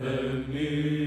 and me.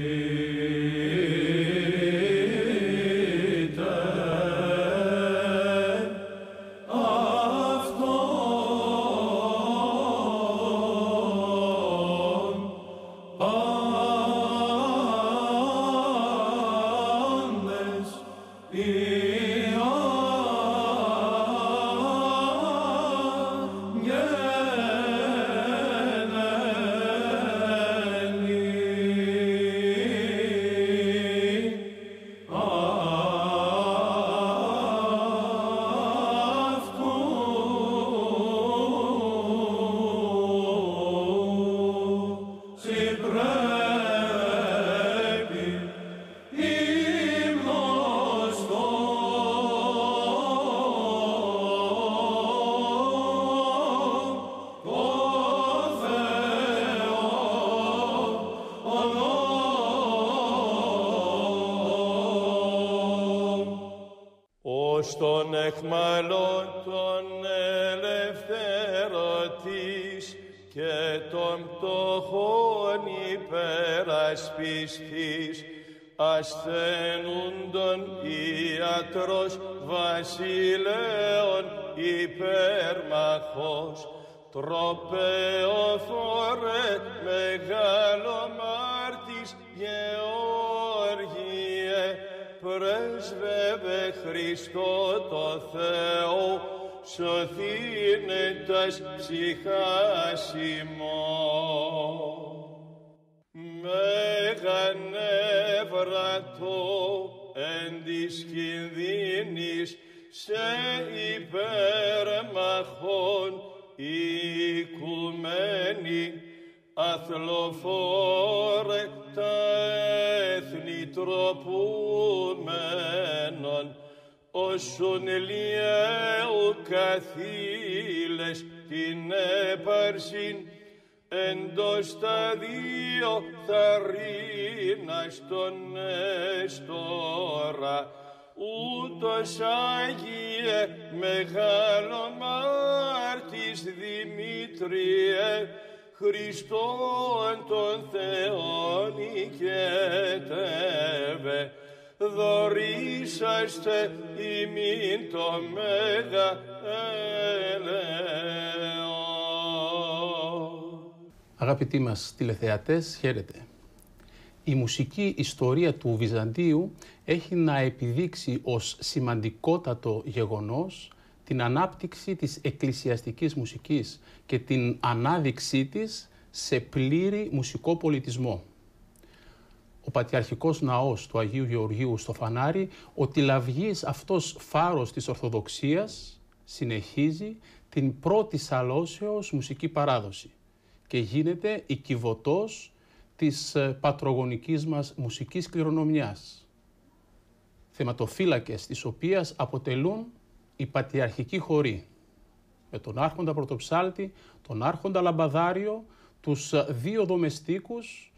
σωθήνε τας ψυχάς Μέγα νεύρα το εν της κινδύνης σε υπέρμαχον οικουμένη αθλοφόρε τα έθνη τροπούμενον όσον ο καθήλες την έπαρσιν εντός τα δύο θα ρίνας τον έστωρα. ούτως Άγιε μεγάλο μάρτης Δημήτριε Χριστόν τον Θεόν νικέτευε δωρήσαστε ημίν το μέγα ελέο. Αγαπητοί μας τηλεθεατές, χαίρετε. Η μουσική ιστορία του Βυζαντίου έχει να επιδείξει ως σημαντικότατο γεγονός την ανάπτυξη της εκκλησιαστικής μουσικής και την ανάδειξή της σε πλήρη μουσικό πολιτισμό ο Πατριαρχικός Ναός του Αγίου Γεωργίου στο Φανάρι, ο Τιλαυγής, αυτός φάρος της Ορθοδοξίας, συνεχίζει την πρώτη σαλώσεως μουσική παράδοση και γίνεται η κυβωτός της ε, πατρογονικής μας μουσικής κληρονομιάς. Θεματοφύλακες τις οποίες αποτελούν η πατριαρχική Χορή, με τον Άρχοντα Πρωτοψάλτη, τον Άρχοντα Λαμπαδάριο, τους ε, δύο δομεστίκους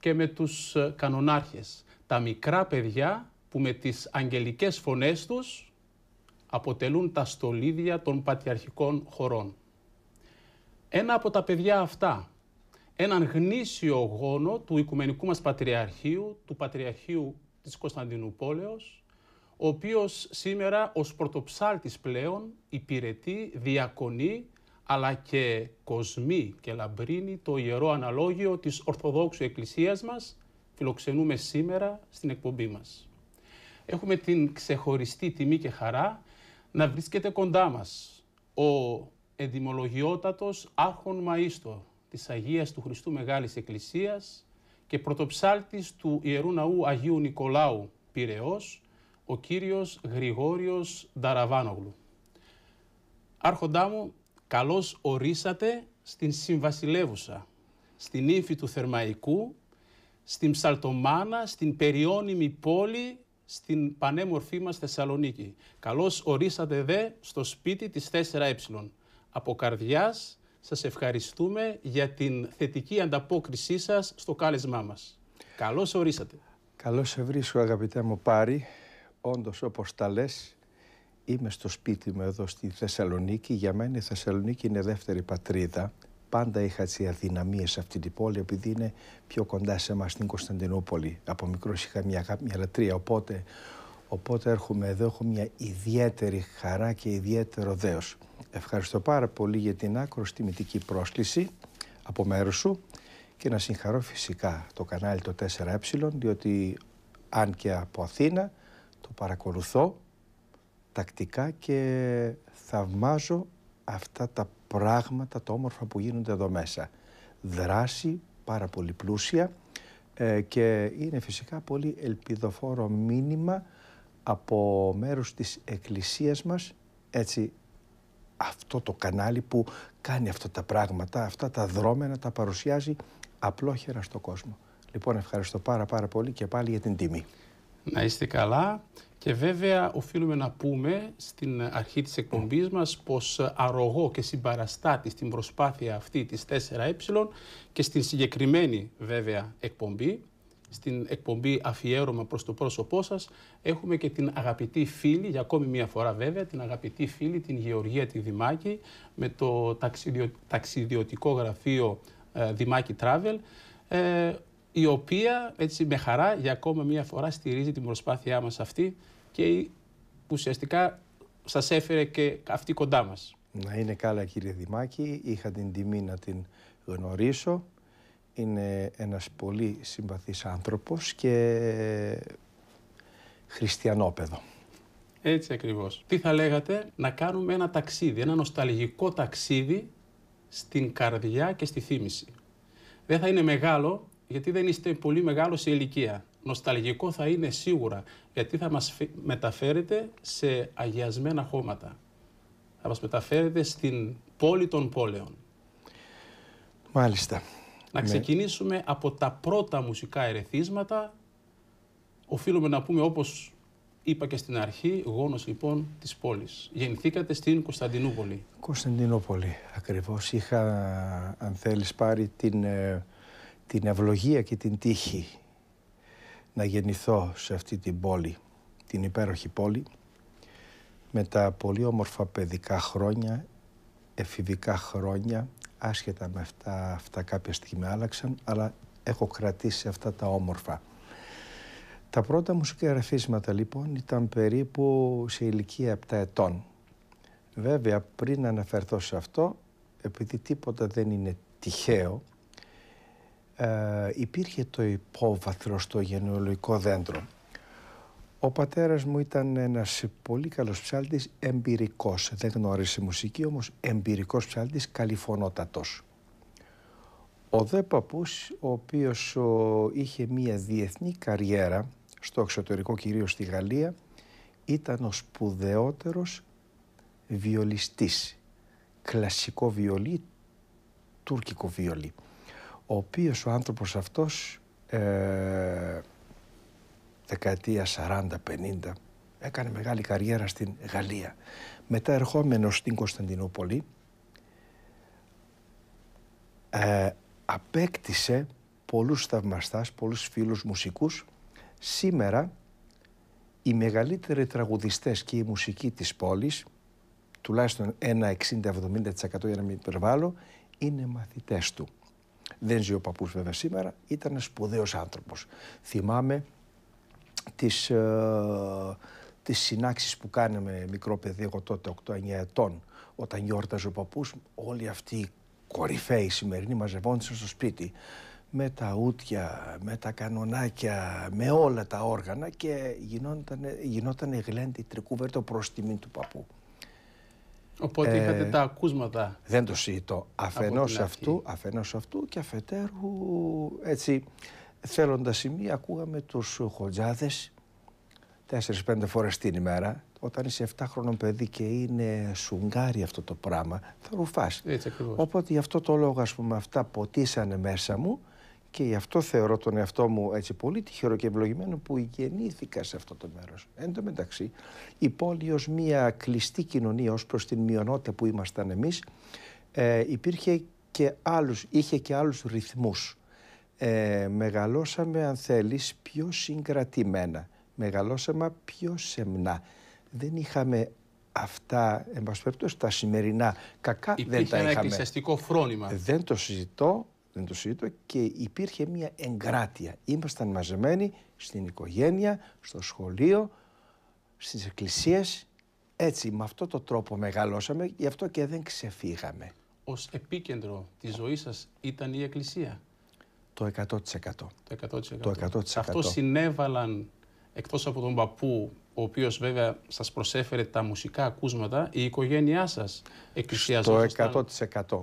και με τους ε, κανονάρχες. Τα μικρά παιδιά που με τις αγγελικές φωνές τους αποτελούν τα στολίδια των πατριαρχικών χωρών. Ένα από τα παιδιά αυτά, έναν γνήσιο γόνο του Οικουμενικού μας Πατριαρχείου, του Πατριαρχείου της Κωνσταντινούπολεως, ο οποίος σήμερα ως πρωτοψάλτης πλέον υπηρετεί, διακονεί αλλά και κοσμεί και λαμπρίνει το ιερό αναλόγιο της Ορθοδόξου Εκκλησίας μας, φιλοξενούμε σήμερα στην εκπομπή μας. Έχουμε την ξεχωριστή τιμή και χαρά να βρίσκεται κοντά μας ο Εδημολογιότατος Άρχον Μαΐστο της Αγίας του Χριστού Μεγάλης Εκκλησίας και πρωτοψάλτης του Ιερού Ναού Αγίου Νικολάου Πυραιός, ο κύριος Γρηγόριος Νταραβάνογλου. Άρχοντά μου, Καλώς ορίσατε στην Συμβασιλεύουσα, στην ύφη του Θερμαϊκού, στην Ψαλτομάνα, στην περιώνυμη πόλη, στην πανέμορφή μας Θεσσαλονίκη. Καλώς ορίσατε δε στο σπίτι της 4Ε. Από καρδιάς σας ευχαριστούμε για την θετική ανταπόκρισή σας στο κάλεσμά μας. Καλώς ορίσατε. Καλώς σε βρίσκω αγαπητέ μου Πάρη. Όντως όπως τα λες, είμαι στο σπίτι μου εδώ στη Θεσσαλονίκη. Για μένα η Θεσσαλονίκη είναι δεύτερη πατρίδα. Πάντα είχα τι αδυναμίες σε αυτή την πόλη επειδή είναι πιο κοντά σε εμάς στην Κωνσταντινούπολη. Από μία λατρία, είχα μια μια λατρεία. Οπότε, οπότε έρχομαι εδώ, έχω μια ιδιαίτερη χαρά και ιδιαίτερο δέος. Ευχαριστώ πάρα πολύ για την άκρο τιμητική πρόσκληση από μέρους σου και να συγχαρώ φυσικά το κανάλι το 4Ε, διότι αν και από Αθήνα το παρακολουθώ τακτικά και θαυμάζω αυτά τα πράγματα, τα όμορφα που γίνονται εδώ μέσα. Δράση πάρα πολύ πλούσια ε, και είναι φυσικά πολύ ελπιδοφόρο μήνυμα από μέρους της Εκκλησίας μας, έτσι αυτό το κανάλι που κάνει αυτά τα πράγματα, αυτά τα δρόμενα, τα παρουσιάζει απλόχερα στο κόσμο. Λοιπόν, ευχαριστώ πάρα πάρα πολύ και πάλι για την τιμή. Να είστε καλά. Και βέβαια οφείλουμε να πούμε στην αρχή της εκπομπής μας πως αρωγό και συμπαραστάτη στην προσπάθεια αυτή της 4Ε και στην συγκεκριμένη βέβαια εκπομπή, στην εκπομπή αφιέρωμα προς το πρόσωπό σας, έχουμε και την αγαπητή φίλη, για ακόμη μία φορά βέβαια, την αγαπητή φίλη, την Γεωργία τη Δημάκη, με το ταξιδιωτικό γραφείο ε, Δημάκη Travel, ε, η οποία έτσι με χαρά για ακόμα μία φορά στηρίζει την προσπάθειά μας αυτή και ουσιαστικά σας έφερε και αυτή κοντά μας. Να είναι καλά κύριε Δημάκη, είχα την τιμή να την γνωρίσω. Είναι ένας πολύ συμπαθής άνθρωπος και χριστιανόπεδο. Έτσι ακριβώς. Τι θα λέγατε, να κάνουμε ένα ταξίδι, ένα νοσταλγικό ταξίδι στην καρδιά και στη θύμηση. Δεν θα είναι μεγάλο, γιατί δεν είστε πολύ μεγάλο σε ηλικία. Νοσταλγικό θα είναι σίγουρα, γιατί θα μας μεταφέρετε σε αγιασμένα χώματα. Θα μας μεταφέρετε στην πόλη των πόλεων. Μάλιστα. Να ναι. ξεκινήσουμε από τα πρώτα μουσικά ερεθίσματα. Οφείλουμε να πούμε όπως είπα και στην αρχή, γόνος λοιπόν της πόλης. Γεννηθήκατε στην Κωνσταντινούπολη. Κωνσταντινούπολη ακριβώς. Είχα, αν θέλεις, πάρει την... Ε, την ευλογία και την τύχη να γεννηθώ σε αυτή την πόλη, την υπέροχη πόλη, με τα πολύ όμορφα παιδικά χρόνια, εφηβικά χρόνια, άσχετα με αυτά, αυτά κάποια στιγμή άλλαξαν, αλλά έχω κρατήσει αυτά τα όμορφα. Τα πρώτα γραφίσματα λοιπόν ήταν περίπου σε ηλικία 7 ετών. Βέβαια πριν αναφερθώ σε αυτό, επειδή τίποτα δεν είναι τυχαίο, ε, υπήρχε το υπόβαθρο στο γενεολογικό δέντρο. Ο πατέρας μου ήταν ένας πολύ καλός ψάλτης, εμπειρικός. Δεν γνώρισε μουσική, όμως εμπειρικός ψάλτης, καλυφωνότατος. Ο δε παππούς, ο οποίος είχε μία διεθνή καριέρα, στο εξωτερικό κυρίως στη Γαλλία, ήταν ο σπουδαιότερος βιολιστής. Κλασικό βιολί, τουρκικό βιολί ο οποίος ο άνθρωπος αυτός ε, δεκαετία 40-50 έκανε μεγάλη καριέρα στην Γαλλία. Μετά ερχόμενος στην Κωνσταντινούπολη ε, απέκτησε πολλούς θαυμαστάς, πολλούς φίλους μουσικούς. Σήμερα οι μεγαλύτεροι τραγουδιστές και η μουσική της πόλης, τουλάχιστον ένα 60-70% για να μην υπερβάλλω, είναι μαθητές του. Δεν ζει ο παππούς βέβαια σήμερα, ήταν σπουδαίος άνθρωπος. Θυμάμαι τις, ε, τις συνάξεις που κάναμε μικρό παιδί, εγώ τότε 8-9 ετών, όταν γιόρταζε ο παππούς, όλοι αυτοί οι κορυφαίοι σημερινοί μαζευόντουσαν στο σπίτι με τα ούτια, με τα κανονάκια, με όλα τα όργανα και γινόταν, γινόταν γλέντι τρικούβερτο προς τιμή του παππού. Οπότε ε, είχατε τα ακούσματα. Δεν το συζητώ. Αφενός αυτού, αφενός αυτού και αφετέρου έτσι θέλοντας σημεία ακούγαμε τους χοντζαδε τεσσερις τέσσερις-πέντε φορές την ημέρα. Όταν είσαι 7 χρονών παιδί και είναι σουγκάρι αυτό το πράγμα θα ρουφάς. Οπότε γι' αυτό το λόγο ας πούμε αυτά ποτίσανε μέσα μου και γι' αυτό θεωρώ τον εαυτό μου έτσι πολύ τυχερό και ευλογημένο που γεννήθηκα σε αυτό το μέρος. Εν τω μεταξύ, η πόλη ως μια κλειστή κοινωνία, ως προς την μειονότητα που ήμασταν εμείς, ε, υπήρχε και άλλους, είχε και άλλους ρυθμούς. Ε, μεγαλώσαμε, αν θέλεις, πιο συγκρατημένα. Μεγαλώσαμε πιο σεμνά. Δεν είχαμε αυτά, εν πάση τα σημερινά κακά δεν τα είχαμε. Υπήρχε ένα εκκλησιαστικό φρόνημα. Δεν το συζητώ, και υπήρχε μια εγκράτεια. Ήμασταν μαζεμένοι στην οικογένεια, στο σχολείο, στις εκκλησίες. Έτσι, με αυτό το τρόπο μεγαλώσαμε, γι' αυτό και δεν ξεφύγαμε. Ως επίκεντρο της ζωής σας ήταν η εκκλησία. Το 100%. Το 100%. Το 100%. Αυτό συνέβαλαν, εκτός από τον παππού ο οποίος βέβαια σας προσέφερε τα μουσικά ακούσματα, η οικογένειά σας εκκλησιαζόταν. Στο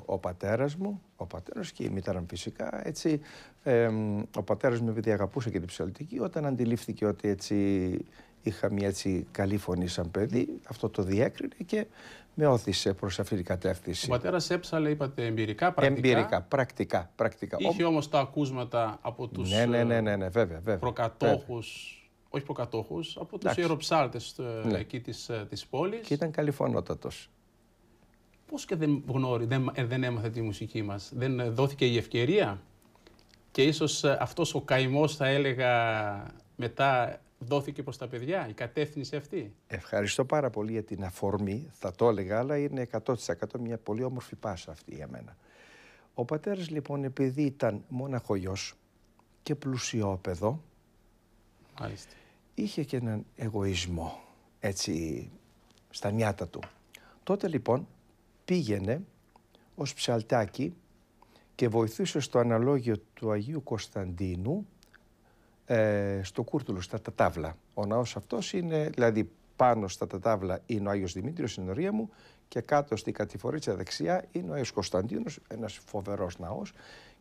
100% ο πατέρας μου, ο πατέρας και η μητέρα μου φυσικά, έτσι, ε, ο πατέρας μου επειδή αγαπούσε και την ψαλτική, όταν αντιλήφθηκε ότι έτσι είχα μια έτσι καλή φωνή σαν παιδί, αυτό το διέκρινε και με όθησε προς αυτή την κατεύθυνση. Ο πατέρας έψαλε, είπατε, εμπειρικά, πρακτικά. Εμπειρικά, πρακτικά. πρακτικά. Είχε όμως τα ακούσματα από τους ναι, ναι, ναι, ναι, βέβαια, βέβαια, προκατόχους όχι προκατόχους, από τους ιεροψάρτες ε, ναι. εκεί της ε, πόλης. Και ήταν καλυφωνότατο. Πώς και δεν δεν, ε, δεν έμαθε τη μουσική μας, δεν δόθηκε η ευκαιρία. Και ίσως αυτός ο καημός, θα έλεγα, μετά δόθηκε προς τα παιδιά, η κατεύθυνση αυτή. Ευχαριστώ πάρα πολύ για την αφορμή, θα το έλεγα, αλλά είναι 100% μια πολύ όμορφη πάσα αυτή για μένα. Ο πατέρας, λοιπόν επειδή ήταν μόνο και πλουσιόπεδο, Μάλιστα είχε και έναν εγωισμό έτσι στα νιάτα του. Τότε λοιπόν πήγαινε ως ψαλτάκι και βοηθούσε στο αναλόγιο του Αγίου Κωνσταντίνου ε, στο Κούρτουλο, στα Τατάβλα. Ο ναός αυτός είναι, δηλαδή πάνω στα Τατάβλα είναι ο Άγιος Δημήτριος, η ορία μου, και κάτω στην κατηφορίτσα δεξιά είναι ο Άγιος Κωνσταντίνος, ένας φοβερός ναός.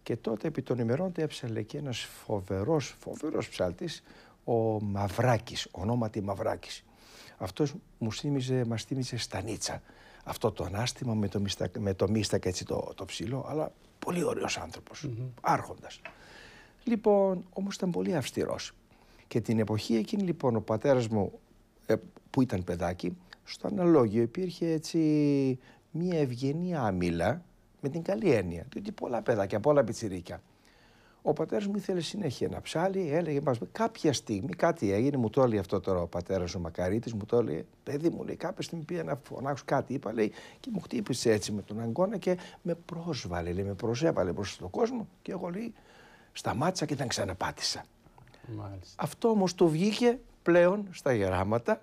Και τότε επί των ημερών έψαλε και ένας φοβερός, φοβερός ψαλτής, ο Μαυράκης, ονόματι Μαυράκης. Αυτός μου θύμιζε, μας θύμιζε Στανίτσα. Αυτό το ανάστημα με το, μίστα, με το έτσι το, το ψηλό, αλλά πολύ ωραίος άνθρωπος, άρχοντας. Λοιπόν, όμως ήταν πολύ αυστηρός. Και την εποχή εκείνη λοιπόν ο πατέρας μου ε, που ήταν παιδάκι, στο αναλόγιο υπήρχε έτσι μια ευγενή άμυλα με την καλή έννοια. Διότι πολλά παιδάκια, πολλά πιτσιρίκια. Ο πατέρας μου ήθελε συνέχεια να ψάλει, έλεγε κάποια στιγμή κάτι έγινε, μου το έλεγε αυτό τώρα ο πατέρας ο Μακαρίτης, μου το έλεγε παιδί μου, λέει κάποια στιγμή πήγα να φωνάξω κάτι, είπα λέει και μου χτύπησε έτσι με τον αγκώνα και με πρόσβαλε, λέει, με προσέβαλε προς τον κόσμο και εγώ λέει σταμάτησα και δεν ξαναπάτησα. Μάλιστα. Αυτό όμως το βγήκε πλέον στα γεράματα.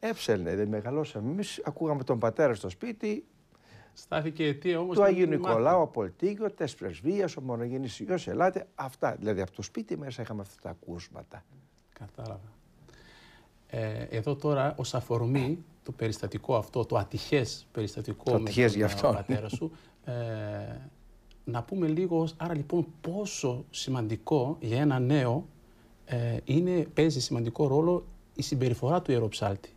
Έψελνε, δεν μεγαλώσαμε. Εμείς ακούγαμε τον πατέρα στο σπίτι, Στάθηκε αιτία όμως. Του Αγίου Νικολάου, ο Πολιτήγιο, τη Πρεσβεία, ο Μονογενής Υγειό, Ελάτε. Αυτά. Δηλαδή από το σπίτι μέσα είχαμε αυτά τα ακούσματα. Κατάλαβα. Ε, εδώ τώρα ως αφορμή το περιστατικό αυτό, το ατυχές περιστατικό το με τον πατέρα σου. Ε, να πούμε λίγο, άρα λοιπόν, πόσο σημαντικό για ένα νέο ε, είναι, παίζει σημαντικό ρόλο η συμπεριφορά του ιεροψάλτη.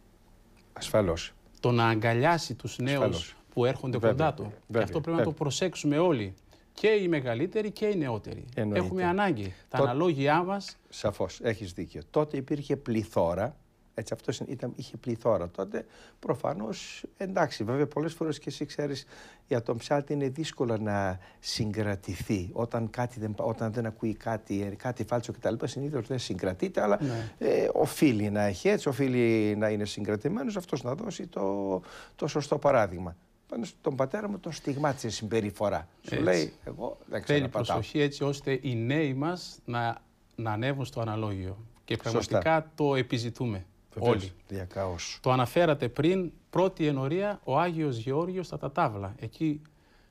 Ασφαλώς. Το να αγκαλιάσει τους νέους που έρχονται βέβαια, κοντά του. Βέβαια, και αυτό πρέπει βέβαια. να το προσέξουμε όλοι. Και οι μεγαλύτεροι και οι νεότεροι. Εννοείται. Έχουμε ανάγκη. Τα αναλόγια μας. Σαφώς, έχεις δίκιο. Τότε υπήρχε πληθώρα. Έτσι, αυτός ήταν, είχε πληθώρα τότε. Προφανώς εντάξει, βέβαια, πολλές φορές και εσύ ξέρεις, για τον ψάτη είναι δύσκολο να συγκρατηθεί. Όταν, κάτι δεν, όταν δεν ακούει κάτι, ε, κάτι φάλτσο κτλ., συνήθως δεν συγκρατείται, αλλά ναι. ε, οφείλει να έχει έτσι, οφείλει να είναι συγκρατημένος, αυτός να δώσει το, το σωστό παράδειγμα πάνω στον πατέρα μου τον στιγμάτισε συμπεριφορά. συμπεριφορά. Έτσι. λέει, εγώ δεν ξέρω Θέλει προσοχή έτσι ώστε οι νέοι μας να, να ανέβουν στο αναλόγιο. Και πραγματικά Σωστά. το επιζητούμε Βεβαίως. όλοι. Διακάως. Το αναφέρατε πριν, πρώτη ενορία, ο Άγιος Γεώργιος στα Τατάβλα. Εκεί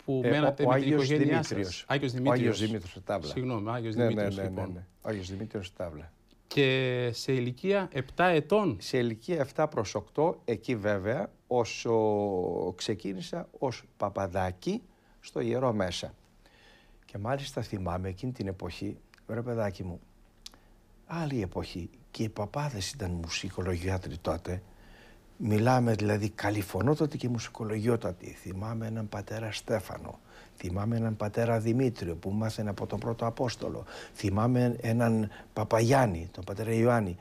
που ε, μένατε ο, με την οικογένειά σας. Άγιος Δημήτριος. Ο Άγιος Δημήτριος στα Τάβλα. Συγγνώμη, Άγιος ναι, ναι, Δημήτριος ναι, ναι, λοιπόν. Ναι, Άγιος Δημήτριος στα Τάβλα. Και σε ηλικία 7 ετών. Σε ηλικία 7 προς 8, εκεί βέβαια όσο ξεκίνησα ως παπαδάκι στο Ιερό Μέσα. Και μάλιστα θυμάμαι εκείνη την εποχή, ρε παιδάκι μου, άλλη εποχή και οι παπάδες ήταν μουσικολογιάτροι τότε. Μιλάμε δηλαδή καλυφωνότατη και μουσικολογιότατοι. Θυμάμαι έναν πατέρα Στέφανο, θυμάμαι έναν πατέρα Δημήτριο που μάθαινε από τον πρώτο Απόστολο, θυμάμαι έναν Παπαγιάννη, τον πατέρα Ιωάννη.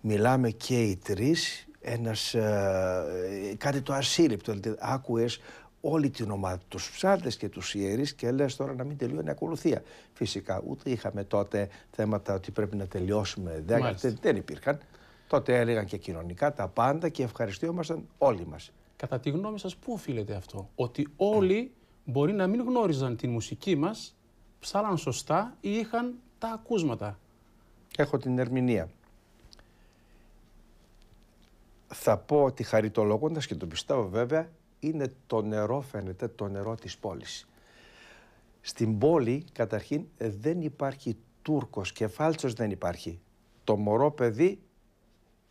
Μιλάμε και οι τρεις ένας, ε, κάτι το ασύλληπτο. Δηλαδή, άκουες όλη την ομάδα, τους ψάλτες και τους Ιερείς και λες τώρα να μην τελειώνει η ακολουθία. Φυσικά ούτε είχαμε τότε θέματα ότι πρέπει να τελειώσουμε, δεν, δεν υπήρχαν. Τότε έλεγαν και κοινωνικά τα πάντα και ευχαριστούμασταν όλοι μας. Κατά τη γνώμη σας πού οφείλεται αυτό, ότι όλοι μπορεί να μην γνώριζαν τη μουσική μας ψάλαν σωστά ή είχαν τα ακούσματα. Έχω την ερμηνεία θα πω ότι χαριτολογώντας και το πιστεύω βέβαια, είναι το νερό φαίνεται, το νερό της πόλης. Στην πόλη καταρχήν δεν υπάρχει Τούρκος και φάλτσος δεν υπάρχει. Το μωρό παιδί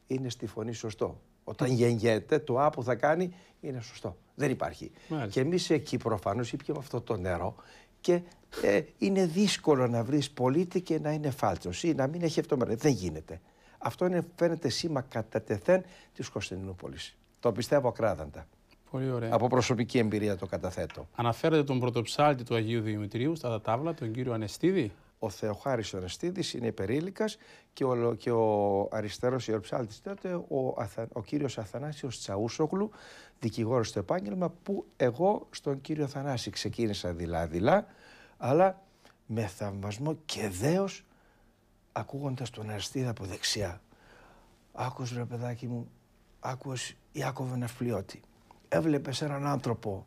είναι στη φωνή σωστό. Όταν γεννιέται, το Α που θα κάνει είναι σωστό. Δεν υπάρχει. Και εμείς εκεί προφανώς, ήπιαμε αυτό το νερό και ε, είναι δύσκολο να βρεις πολίτη και να είναι Φάλτσος ή να μην έχει αυτό Δεν γίνεται. Αυτό είναι, φαίνεται σήμα κατά τεθέν της Κωνσταντινούπολης. Το πιστεύω ακράδαντα. Πολύ ωραία. Από προσωπική εμπειρία το καταθέτω. Αναφέρετε τον πρωτοψάλτη του Αγίου Δημητρίου στα τάβλα, τον κύριο Ανεστίδη. Ο Θεοχάρης ο Ανεστίδης είναι υπερήλικας και ο, και ο αριστερός τότε, ο, ο κύριος Αθανάσιος Τσαούσογλου, δικηγόρος στο επάγγελμα, που εγώ στον κύριο Θανάση ξεκίνησα δειλά-δειλά, αλλά με θαυμασμό και δέος ακούγοντας τον Αριστίδα από δεξιά Άκουσε ρε παιδάκι μου, άκους Ιάκωβε Ναυπλιώτη». Έβλεπες έναν άνθρωπο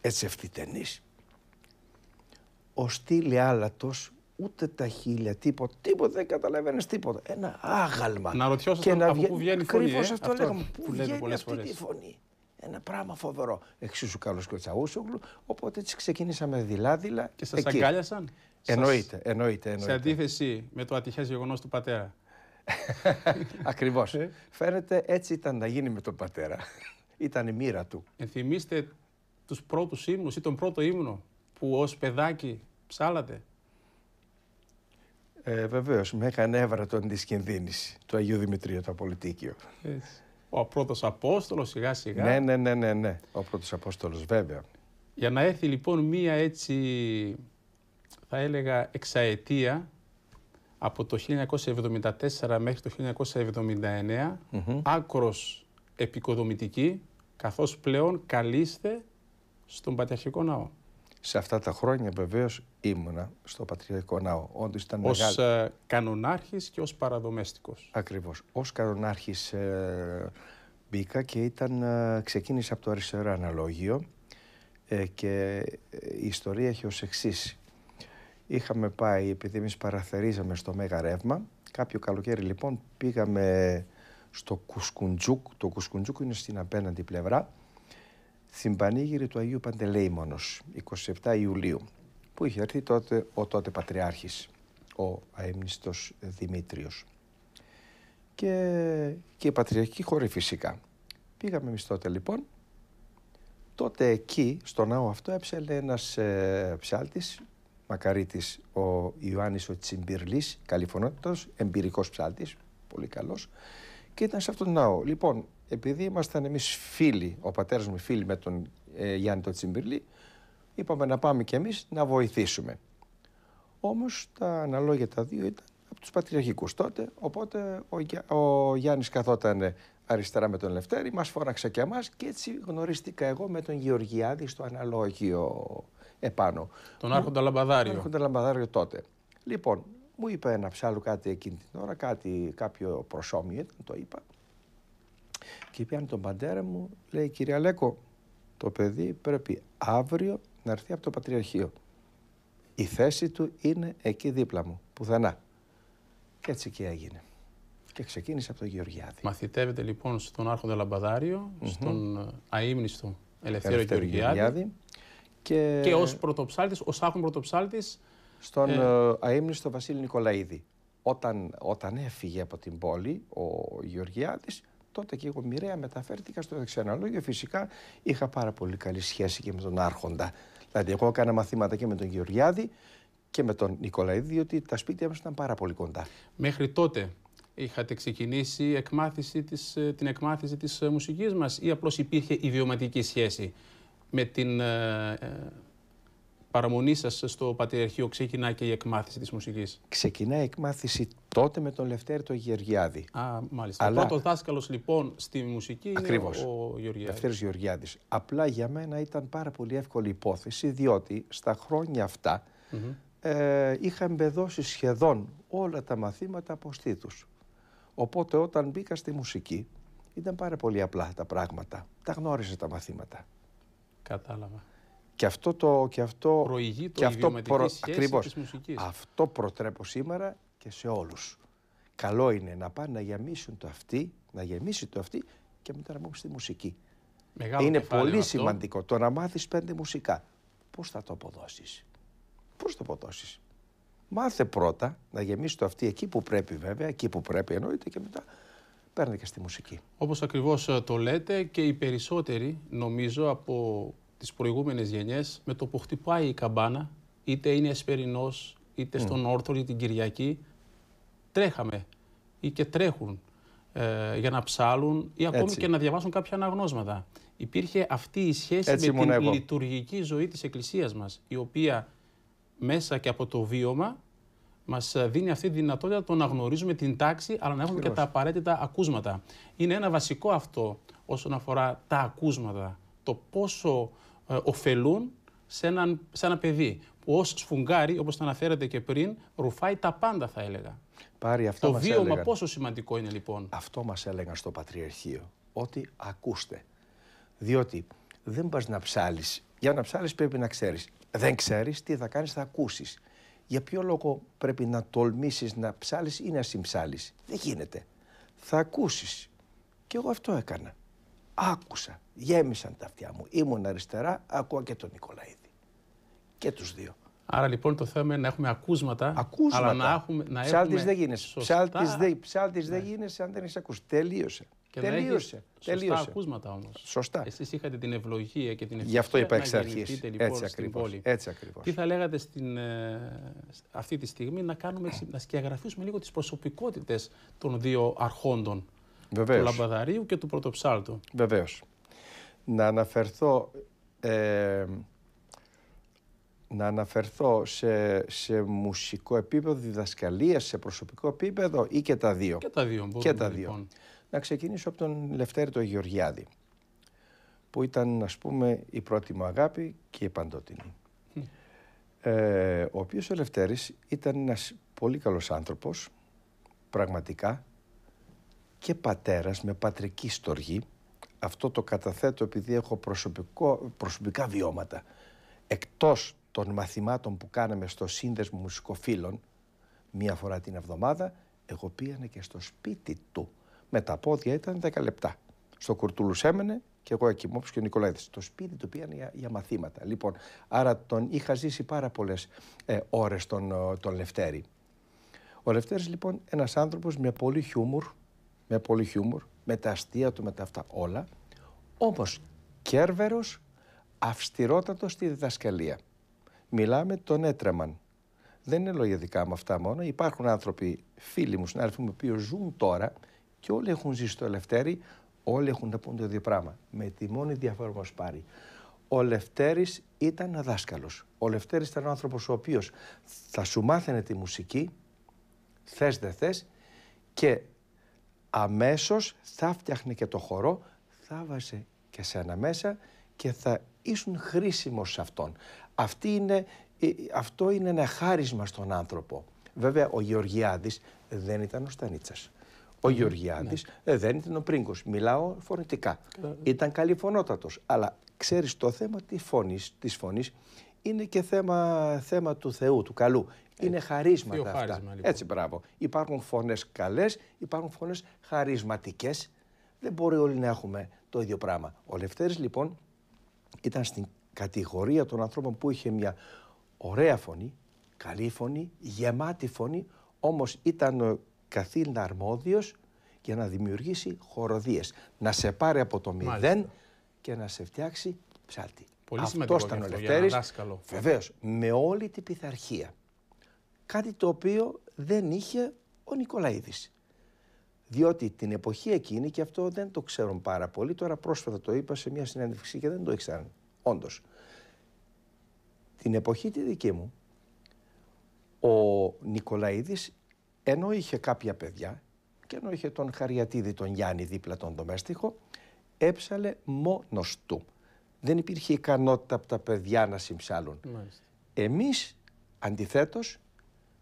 έτσι ευθυτενής. Ο στήλη άλατο ούτε τα χίλια, τίποτα, τίποτα, δεν καταλαβαίνεις τίποτα. Ένα άγαλμα. Να ρωτιόσαστε και από πού βγαίνει η φωνή. ε? αυτό, λέγαμε. Πού βγαίνει αυτή φορές. τη φωνή. Ένα πράγμα φοβερό. Εξίσου καλός και ο Τσαούσογλου. Οπότε έτσι ξεκινήσαμε δειλά-δειλά. Και σας αγκάλιασαν. Εννοείται, εννοείται, εννοείται. Σε αντίθεση με το ατυχές γεγονός του πατέρα. Ακριβώς. Ε. Φαίνεται έτσι ήταν να γίνει με τον πατέρα. Ήταν η μοίρα του. Ενθυμίστε τους πρώτους ύμνους ή τον πρώτο ύμνο που ως παιδάκι ψάλατε. Ε, Βεβαίως, με έκανε το αντισκινδύνηση του Αγίου Δημητρίου το Απολυτίκιο. Ο πρώτος Απόστολος, σιγά σιγά. Ναι, ναι, ναι, ναι, ναι. Ο πρώτος Απόστολος, βέβαια. Για να έρθει λοιπόν μία έτσι θα έλεγα εξαετία από το 1974 μέχρι το 1979 mm άκρος επικοδομητική καθώς πλέον καλείστε στον Πατριαρχικό Ναό. Σε αυτά τα χρόνια βεβαίως ήμουνα στο Πατριαρχικό Ναό. Όντως ήταν ως ε, κανονάρχης και ως παραδομέστικος. Ακριβώς. Ως κανονάρχης ε, μπήκα και ήταν, ε, ξεκίνησε από το αριστερό αναλόγιο ε, και η ιστορία έχει ως εξής. Είχαμε πάει, επειδή εμείς παραθερίζαμε στο Μέγα Ρεύμα, κάποιο καλοκαίρι λοιπόν πήγαμε στο Κουσκουντζούκ. Το Κουσκουντζούκ είναι στην απέναντι πλευρά, στην πανήγυρη του Αγίου Παντελεήμονος, 27 Ιουλίου, που είχε έρθει τότε ο τότε Πατριάρχης, ο αείμνηστος Δημήτριος. Και, και η Πατριαρχική χωρή φυσικά. Πήγαμε εμείς τότε λοιπόν. Τότε εκεί, στο ναό αυτό, έψελε ένας ε, Μακαρίτης ο Ιωάννης ο Τσιμπυρλής, καλυφωνότητας, εμπειρικός ψάλτης, πολύ καλός και ήταν σε αυτόν τον ναό. Λοιπόν, επειδή ήμασταν εμείς φίλοι, ο πατέρας μου φίλοι με τον ε, Γιάννη τον Τσιμπυρλή, είπαμε να πάμε κι εμείς να βοηθήσουμε. Όμως τα αναλόγια τα δύο ήταν από τους πατριαρχικούς τότε, οπότε ο, ο Γιάννης καθόταν αριστερά με τον Λευτέρη, μας φώναξε και εμάς και έτσι γνωρίστηκα εγώ με τον Γεωργιάδη στο αναλόγιο επάνω. Τον Άρχοντα Λαμπαδάριο. Τον Άρχοντα Λαμπαδάριο τότε. Λοιπόν, μου είπε ένας ψάλου κάτι εκείνη την ώρα, κάτι, κάποιο προσώμιο ήταν, το είπα. Και πιάνει τον παντέρα μου, λέει κυρία Λέκο, το παιδί πρέπει αύριο να έρθει από το Πατριαρχείο. Η θέση του είναι εκεί δίπλα μου, πουθενά. Και έτσι και έγινε. Και ξεκίνησε από τον Γεωργιάδη. Μαθητεύεται λοιπόν στον Άρχοντα στον ε, αείμνηστο Ελευθέρω Γεωργιάδη. Γεωργιάδη και, και ως πρωτοψάλτης, ως άκουν πρωτοψάλτης. Στον ε... ε αείμνηστο Βασίλη Νικολαίδη. Όταν, όταν έφυγε από την πόλη ο Γεωργιάδης, τότε και εγώ μοιραία μεταφέρθηκα στο ξενολόγιο. Φυσικά είχα πάρα πολύ καλή σχέση και με τον Άρχοντα. Δηλαδή, εγώ έκανα μαθήματα και με τον Γεωργιάδη και με τον Νικολαίδη, διότι τα σπίτια μας ήταν πάρα πολύ κοντά. Μέχρι τότε είχατε ξεκινήσει εκμάθηση της, ε, την εκμάθηση της ε, μουσικής μας ή απλώς υπήρχε ιδιωματική σχέση με την ε, ε, παραμονή σας στο Πατριαρχείο ξεκινά και η εκμάθηση της μουσικής. Ξεκινάει η εκμάθηση τότε με τον Λευτέρη τον Γεωργιάδη. Α, μάλιστα. Αλλά... Ο πρώτο δάσκαλος λοιπόν στη μουσική Ακριβώς. είναι ο, ο Γεωργιάδης. Λευτέρης Απλά για μένα ήταν πάρα πολύ εύκολη υπόθεση, διότι στα χρόνια αυτά mm -hmm. ε, είχα εμπεδώσει σχεδόν όλα τα μαθήματα από στήθους. Οπότε όταν μπήκα στη μουσική ήταν πάρα πολύ απλά τα πράγματα. Τα γνώριζα τα μαθήματα. Κατάλαβα. Και αυτό το. Και αυτό, Προηγεί το και αυτό προ, μουσικής. Αυτό προτρέπω σήμερα και σε όλους. Καλό είναι να πάνε να γεμίσουν το αυτή, να γεμίσει το αυτή και μετά να μπουν στη μουσική. είναι πολύ σημαντικό το να μάθεις πέντε μουσικά. Πώς θα το αποδώσεις, Πώς το αποδώσεις, Μάθε πρώτα να γεμίσεις το αυτή εκεί που πρέπει βέβαια, εκεί που πρέπει εννοείται και μετά παίρνει και στη μουσική. Όπως ακριβώς ε, το λέτε και οι περισσότεροι νομίζω από τις προηγούμενες γενιές με το που χτυπάει η καμπάνα είτε είναι εσπερινός είτε mm. στον mm. Όρθρο ή την Κυριακή τρέχαμε ή και τρέχουν ε, για να ψάλουν ή ακόμη και να διαβάσουν κάποια αναγνώσματα. Υπήρχε αυτή η σχέση με την λειτουργική ζωή της εκκλησίας μας, η οποία μέσα και από το βίωμα μας ε, δίνει αυτή τη δυνατότητα το να γνωρίζουμε την τάξη, αλλά να έχουμε και τα απαραίτητα ακούσματα. Είναι ένα βασικό αυτό όσον αφορά τα ακούσματα. Το πόσο ε, ωφελούν σε, έναν, σε ένα παιδί που ως σφουγγάρι, όπως τα αναφέρατε και πριν, ρουφάει τα πάντα, θα έλεγα. Πάρει, αυτό το μας βίωμα έλεγαν. πόσο σημαντικό είναι λοιπόν. Αυτό μας έλεγαν στο Πατριαρχείο. Ότι ακούστε. Διότι δεν πας να ψάλεις. Για να ψάλεις πρέπει να ξέρεις. Δεν ξέρεις τι θα κάνεις, θα ακούσεις για ποιο λόγο πρέπει να τολμήσεις να ψάλεις ή να συμψάλεις. Δεν γίνεται. Θα ακούσεις. Και εγώ αυτό έκανα. Άκουσα. Γέμισαν τα αυτιά μου. Ήμουν αριστερά, ακούω και τον Νικολαίδη. Και τους δύο. Άρα λοιπόν το θέμα είναι να έχουμε ακούσματα, ακούσματα. αλλά να έχουμε... Να ψάλτης δεν γίνεσαι. Ψάλτης, δε, δεν ναι. γίνεσαι αν δεν έχει ακούσει. Τελείωσε. Και τελείωσε. Σωστά ακούσματα όμως. Σωστά. Εσείς είχατε την ευλογία και την ευκαιρία Γι' αυτό είπα εξ αρχής. Λοιπόν, έτσι ακριβώ. Τι θα λέγατε στην, ε, αυτή τη στιγμή να, κάνουμε, να σκιαγραφίσουμε λίγο τις προσωπικότητες των δύο αρχόντων. Βεβαίως. Του Λαμπαδαρίου και του Πρωτοψάλτου. Βεβαίως. Να αναφερθώ. να αναφερθώ σε, σε μουσικό επίπεδο, διδασκαλία, σε προσωπικό επίπεδο ή και τα δύο. Και τα δύο και τα δύο. Λοιπόν. Να ξεκινήσω από τον Λευτέρη το Γεωργιάδη, που ήταν, ας πούμε, η πρώτη μου αγάπη και η παντότινη. Ε, ο οποίος ο Λευτέρης ήταν ένας πολύ καλός άνθρωπος, πραγματικά, και πατέρας με πατρική στοργή. Αυτό το καταθέτω επειδή έχω προσωπικό, προσωπικά βιώματα. Εκτός των μαθημάτων που κάναμε στο σύνδεσμο μουσικοφίλων μία φορά την εβδομάδα, εγώ πήγαινα και στο σπίτι του με τα πόδια ήταν 10 λεπτά. Στο Κουρτούλους έμενε και εγώ εκεί μόλις και ο Νικολάηδη. Το σπίτι του πήγαν για, μαθήματα. Λοιπόν, άρα τον είχα ζήσει πάρα πολλές ε, ώρες τον, ε, τον Λευτέρη. Ο Λευτέρης λοιπόν ένας άνθρωπος με πολύ χιούμορ, με πολύ χιούμορ, με τα αστεία του, με τα αυτά όλα. Όμως κέρβερος, αυστηρότατος στη διδασκαλία. Μιλάμε τον έτρεμαν. Δεν είναι λόγια δικά μου αυτά μόνο. Υπάρχουν άνθρωποι, φίλοι μου, συνάδελφοι μου, οποίοι ζουν τώρα και όλοι έχουν ζήσει στο Ελευθέρι, όλοι έχουν να πούν το ίδιο πράγμα. Με τη μόνη διαφορά που πάρει. Ο Λευτέρης ήταν δάσκαλος. Ο Λευτέρης ήταν ο άνθρωπος ο οποίος θα σου μάθαινε τη μουσική, θες δεν θες, και αμέσως θα φτιάχνει και το χορό, θα βάζει και σένα μέσα και θα ήσουν χρήσιμος σε αυτόν. Αυτή είναι, ε, αυτό είναι ένα χάρισμα στον άνθρωπο. Βέβαια, ο Γεωργιάδης δεν ήταν ο Στανίτσας. Ο Γεωργιάδης ναι. ε, δεν ήταν ο πρίγκος. Μιλάω φωνητικά. Ε. Ήταν φωνότατο. Αλλά ξέρεις το θέμα τη φωνής. Της φωνής είναι και θέμα, του Θεού, του καλού. Είναι χαρίσματα αυτά. Λοιπόν. Έτσι, μπράβο. Υπάρχουν φωνές καλές, υπάρχουν φωνές χαρισματικές. Δεν μπορεί όλοι να έχουμε το ίδιο πράγμα. Ο Λευτέρης λοιπόν ήταν στην κατηγορία των ανθρώπων που είχε μια ωραία φωνή, καλή φωνή, γεμάτη φωνή, όμως ήταν καθήλυνα αρμόδιος για να δημιουργήσει χοροδίες. Να σε πάρει από το μηδέν και να σε φτιάξει ψαλτή. Πολύ Αυτός ήταν ο Λευτέρης, Βεβαίως, με όλη την πειθαρχία. Κάτι το οποίο δεν είχε ο Νικολαίδης. Διότι την εποχή εκείνη, και αυτό δεν το ξέρουν πάρα πολύ, τώρα πρόσφατα το είπα σε μια συνέντευξη και δεν το ήξεραν, όντως. Την εποχή τη δική μου, ο Νικολαίδης ενώ είχε κάποια παιδιά και ενώ είχε τον Χαριατίδη τον Γιάννη δίπλα τον Δομέστιχο, έψαλε μόνος του. Δεν υπήρχε ικανότητα από τα παιδιά να συμψάλουν. Εμείς, αντιθέτως,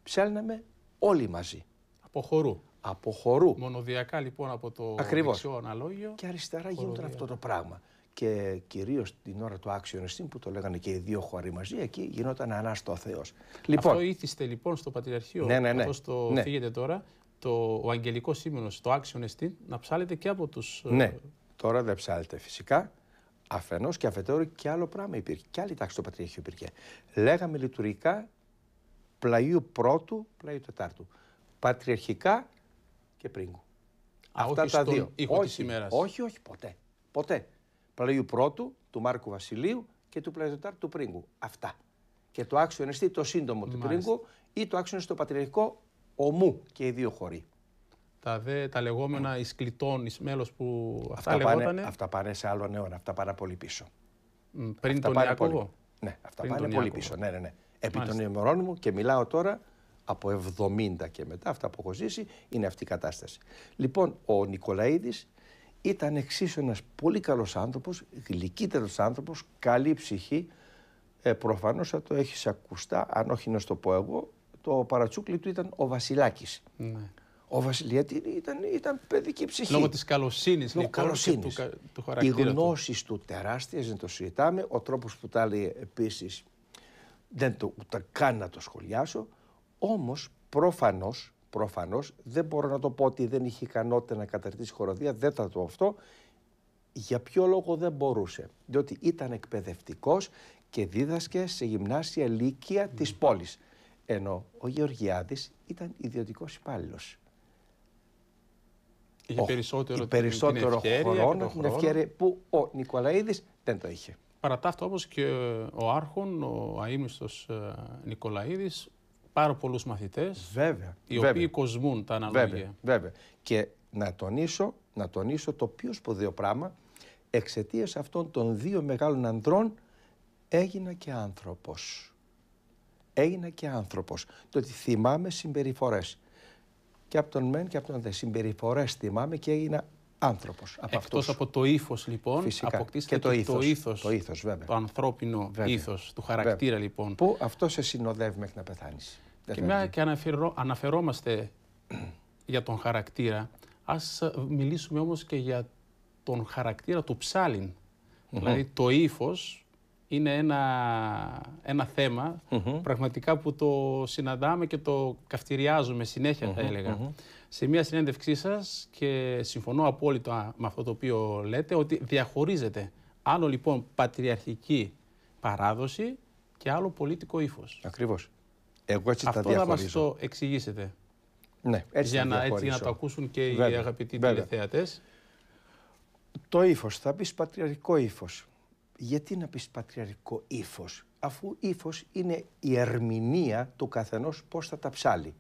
ψάλναμε όλοι μαζί. Από χορού. Από χορού. Μονοδιακά λοιπόν από το Ακριβώς. αναλόγιο. Και αριστερά γίνονταν αυτό το πράγμα και κυρίως την ώρα του Άξιον που το λέγανε και οι δύο χώροι μαζί, εκεί γινόταν ανάστο ο Θεός. Λοιπόν. λοιπόν, αυτό ήθιστε λοιπόν στο Πατριαρχείο, ναι, ναι, ναι. το ναι. φύγετε τώρα, το, ο αγγελικός Σύμμενος, το Άξιον Συν, να ψάλετε και από τους... Ε, ναι, τώρα δεν ψάλετε φυσικά. Αφενός και αφετέρου και άλλο πράγμα υπήρχε. Και άλλη τάξη στο Πατριαρχείο υπήρχε. Λέγαμε λειτουργικά πλαίου πρώτου, πλαίου τετάρτου. Πατριαρχικά και πριν. Αυτά τα δύο. όχι, όχι, όχι, ποτέ. Ποτέ. Πλαίου Πρώτου, του Μάρκου Βασιλείου και του Πλαίου του Πρίγκου. Αυτά. Και το άξιο ενεστή το σύντομο του Πρίγκου ή το άξιο στο πατριαρχικό ομού και οι δύο χωρί. Τα, δε, τα λεγόμενα εισκλητών, εις που αυτά, αυτά λεγότανε. Πάνε, αυτά πάνε σε άλλο αιώνα, αυτά πάνε πολύ πίσω. πριν αυτά τον Ιάκωβο. Πολύ... Ναι, αυτά πριν πάνε πολύ πίσω, ναι, ναι, ναι. Επί των ημερών μου και μιλάω τώρα από 70 και μετά, αυτά που έχω ζήσει, είναι αυτή η κατάσταση. Λοιπόν, ο Νικολαίδης ήταν εξίσου ένας πολύ καλός άνθρωπος, γλυκύτερος άνθρωπος, καλή ψυχή. Ε, προφανώς θα το έχεις ακουστά, αν όχι να το πω εγώ, το παρατσούκλι του ήταν ο Βασιλάκης. Ναι. Ο Βασιλιάτη ήταν, ήταν παιδική ψυχή. Λόγω της καλοσύνης, Λόγω λοιπόν, καλοσύνης. Του, του χαρακτήρα Οι γνώσεις του, του τεράστιες, δεν το συζητάμε. Ο τρόπος που τα έλεγε επίσης δεν το ούτε καν να το σχολιάσω. Όμως, προφανώς, Προφανώς δεν μπορώ να το πω ότι δεν είχε ικανότητα να καταρτήσει χοροδία, δεν θα το πω αυτό. Για ποιο λόγο δεν μπορούσε, διότι ήταν εκπαιδευτικός και δίδασκε σε γυμνάσια λύκεια mm. της πόλης. Ενώ ο Γεωργιάδης ήταν ιδιωτικός υπάλληλος. Είχε περισσότερο, περισσότερο την ευχαίρια, χρόνο, την ευκαιρία που ο Νικολαίδης δεν το είχε. Παρά τα και ο Άρχον, ο Αϊμιστο ε, Νικολαίδης πάρα πολλούς μαθητές. Βέβαια. Οι οποίοι κοσμούν τα αναλόγια. Βέβαια. βέβαια. Και να τονίσω, να τονίσω το πιο σπουδαίο πράγμα. Εξαιτίας αυτών των δύο μεγάλων ανδρών έγινα και άνθρωπος. Έγινα και άνθρωπος. Το ότι θυμάμαι συμπεριφορές. Και από τον μεν και από τον δε. Συμπεριφορές θυμάμαι και έγινα άνθρωπος. Εκτό από το ύφο, λοιπόν, αποκτήσει και το ήθος. Το ήθος, βέβαια. το ανθρώπινο ήθος, του χαρακτήρα, λοιπόν. Που αυτό σε συνοδεύει μέχρι να πεθάνεις. Και μια και αναφερό, αναφερόμαστε για τον χαρακτήρα, ας μιλήσουμε όμως και για τον χαρακτήρα του ψαλιν Δηλαδή, το ύφος είναι ένα, ένα πραγματικά που το συναντάμε και το καυτηριάζουμε συνέχεια, θα ελεγα σε μια συνέντευξή σας και συμφωνώ απόλυτα με αυτό το οποίο λέτε ότι διαχωρίζεται άλλο λοιπόν πατριαρχική παράδοση και άλλο πολίτικο ύφος. Ακριβώς. Εγώ έτσι αυτό τα διαχωρίζω. Αυτό να το εξηγήσετε. Ναι, έτσι για, να, έτσι, να το ακούσουν και οι αγαπητοί τηλεθεατές. Το ύφος, θα πεις πατριαρχικό ύφος. Γιατί να πεις πατριαρχικό ύφος, αφού ύφος είναι η ερμηνεία του καθενός πώς θα τα ψάλει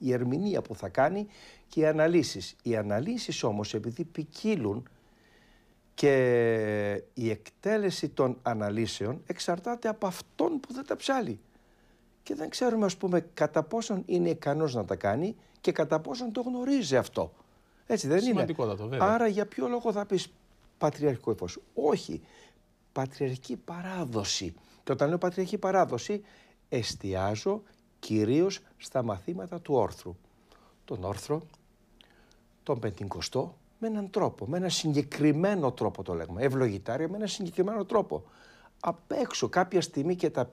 η ερμηνεία που θα κάνει και οι αναλύσεις. Οι αναλύσεις όμως επειδή ποικίλουν και η εκτέλεση των αναλύσεων εξαρτάται από αυτόν που δεν τα ψάλει. Και δεν ξέρουμε ας πούμε κατά πόσον είναι ικανός να τα κάνει και κατά πόσον το γνωρίζει αυτό. Έτσι δεν είναι. βέβαια. Άρα για ποιο λόγο θα πεις πατριαρχικό ύφος. Όχι. Πατριαρχική παράδοση. Και όταν λέω πατριαρχική παράδοση εστιάζω κυρίως στα μαθήματα του όρθρου. Τον όρθρο, τον πεντηκοστό, με έναν τρόπο, με ένα συγκεκριμένο τρόπο το λέγουμε. ευλογητάριο, με ένα συγκεκριμένο τρόπο. Απ' έξω κάποια στιγμή και τα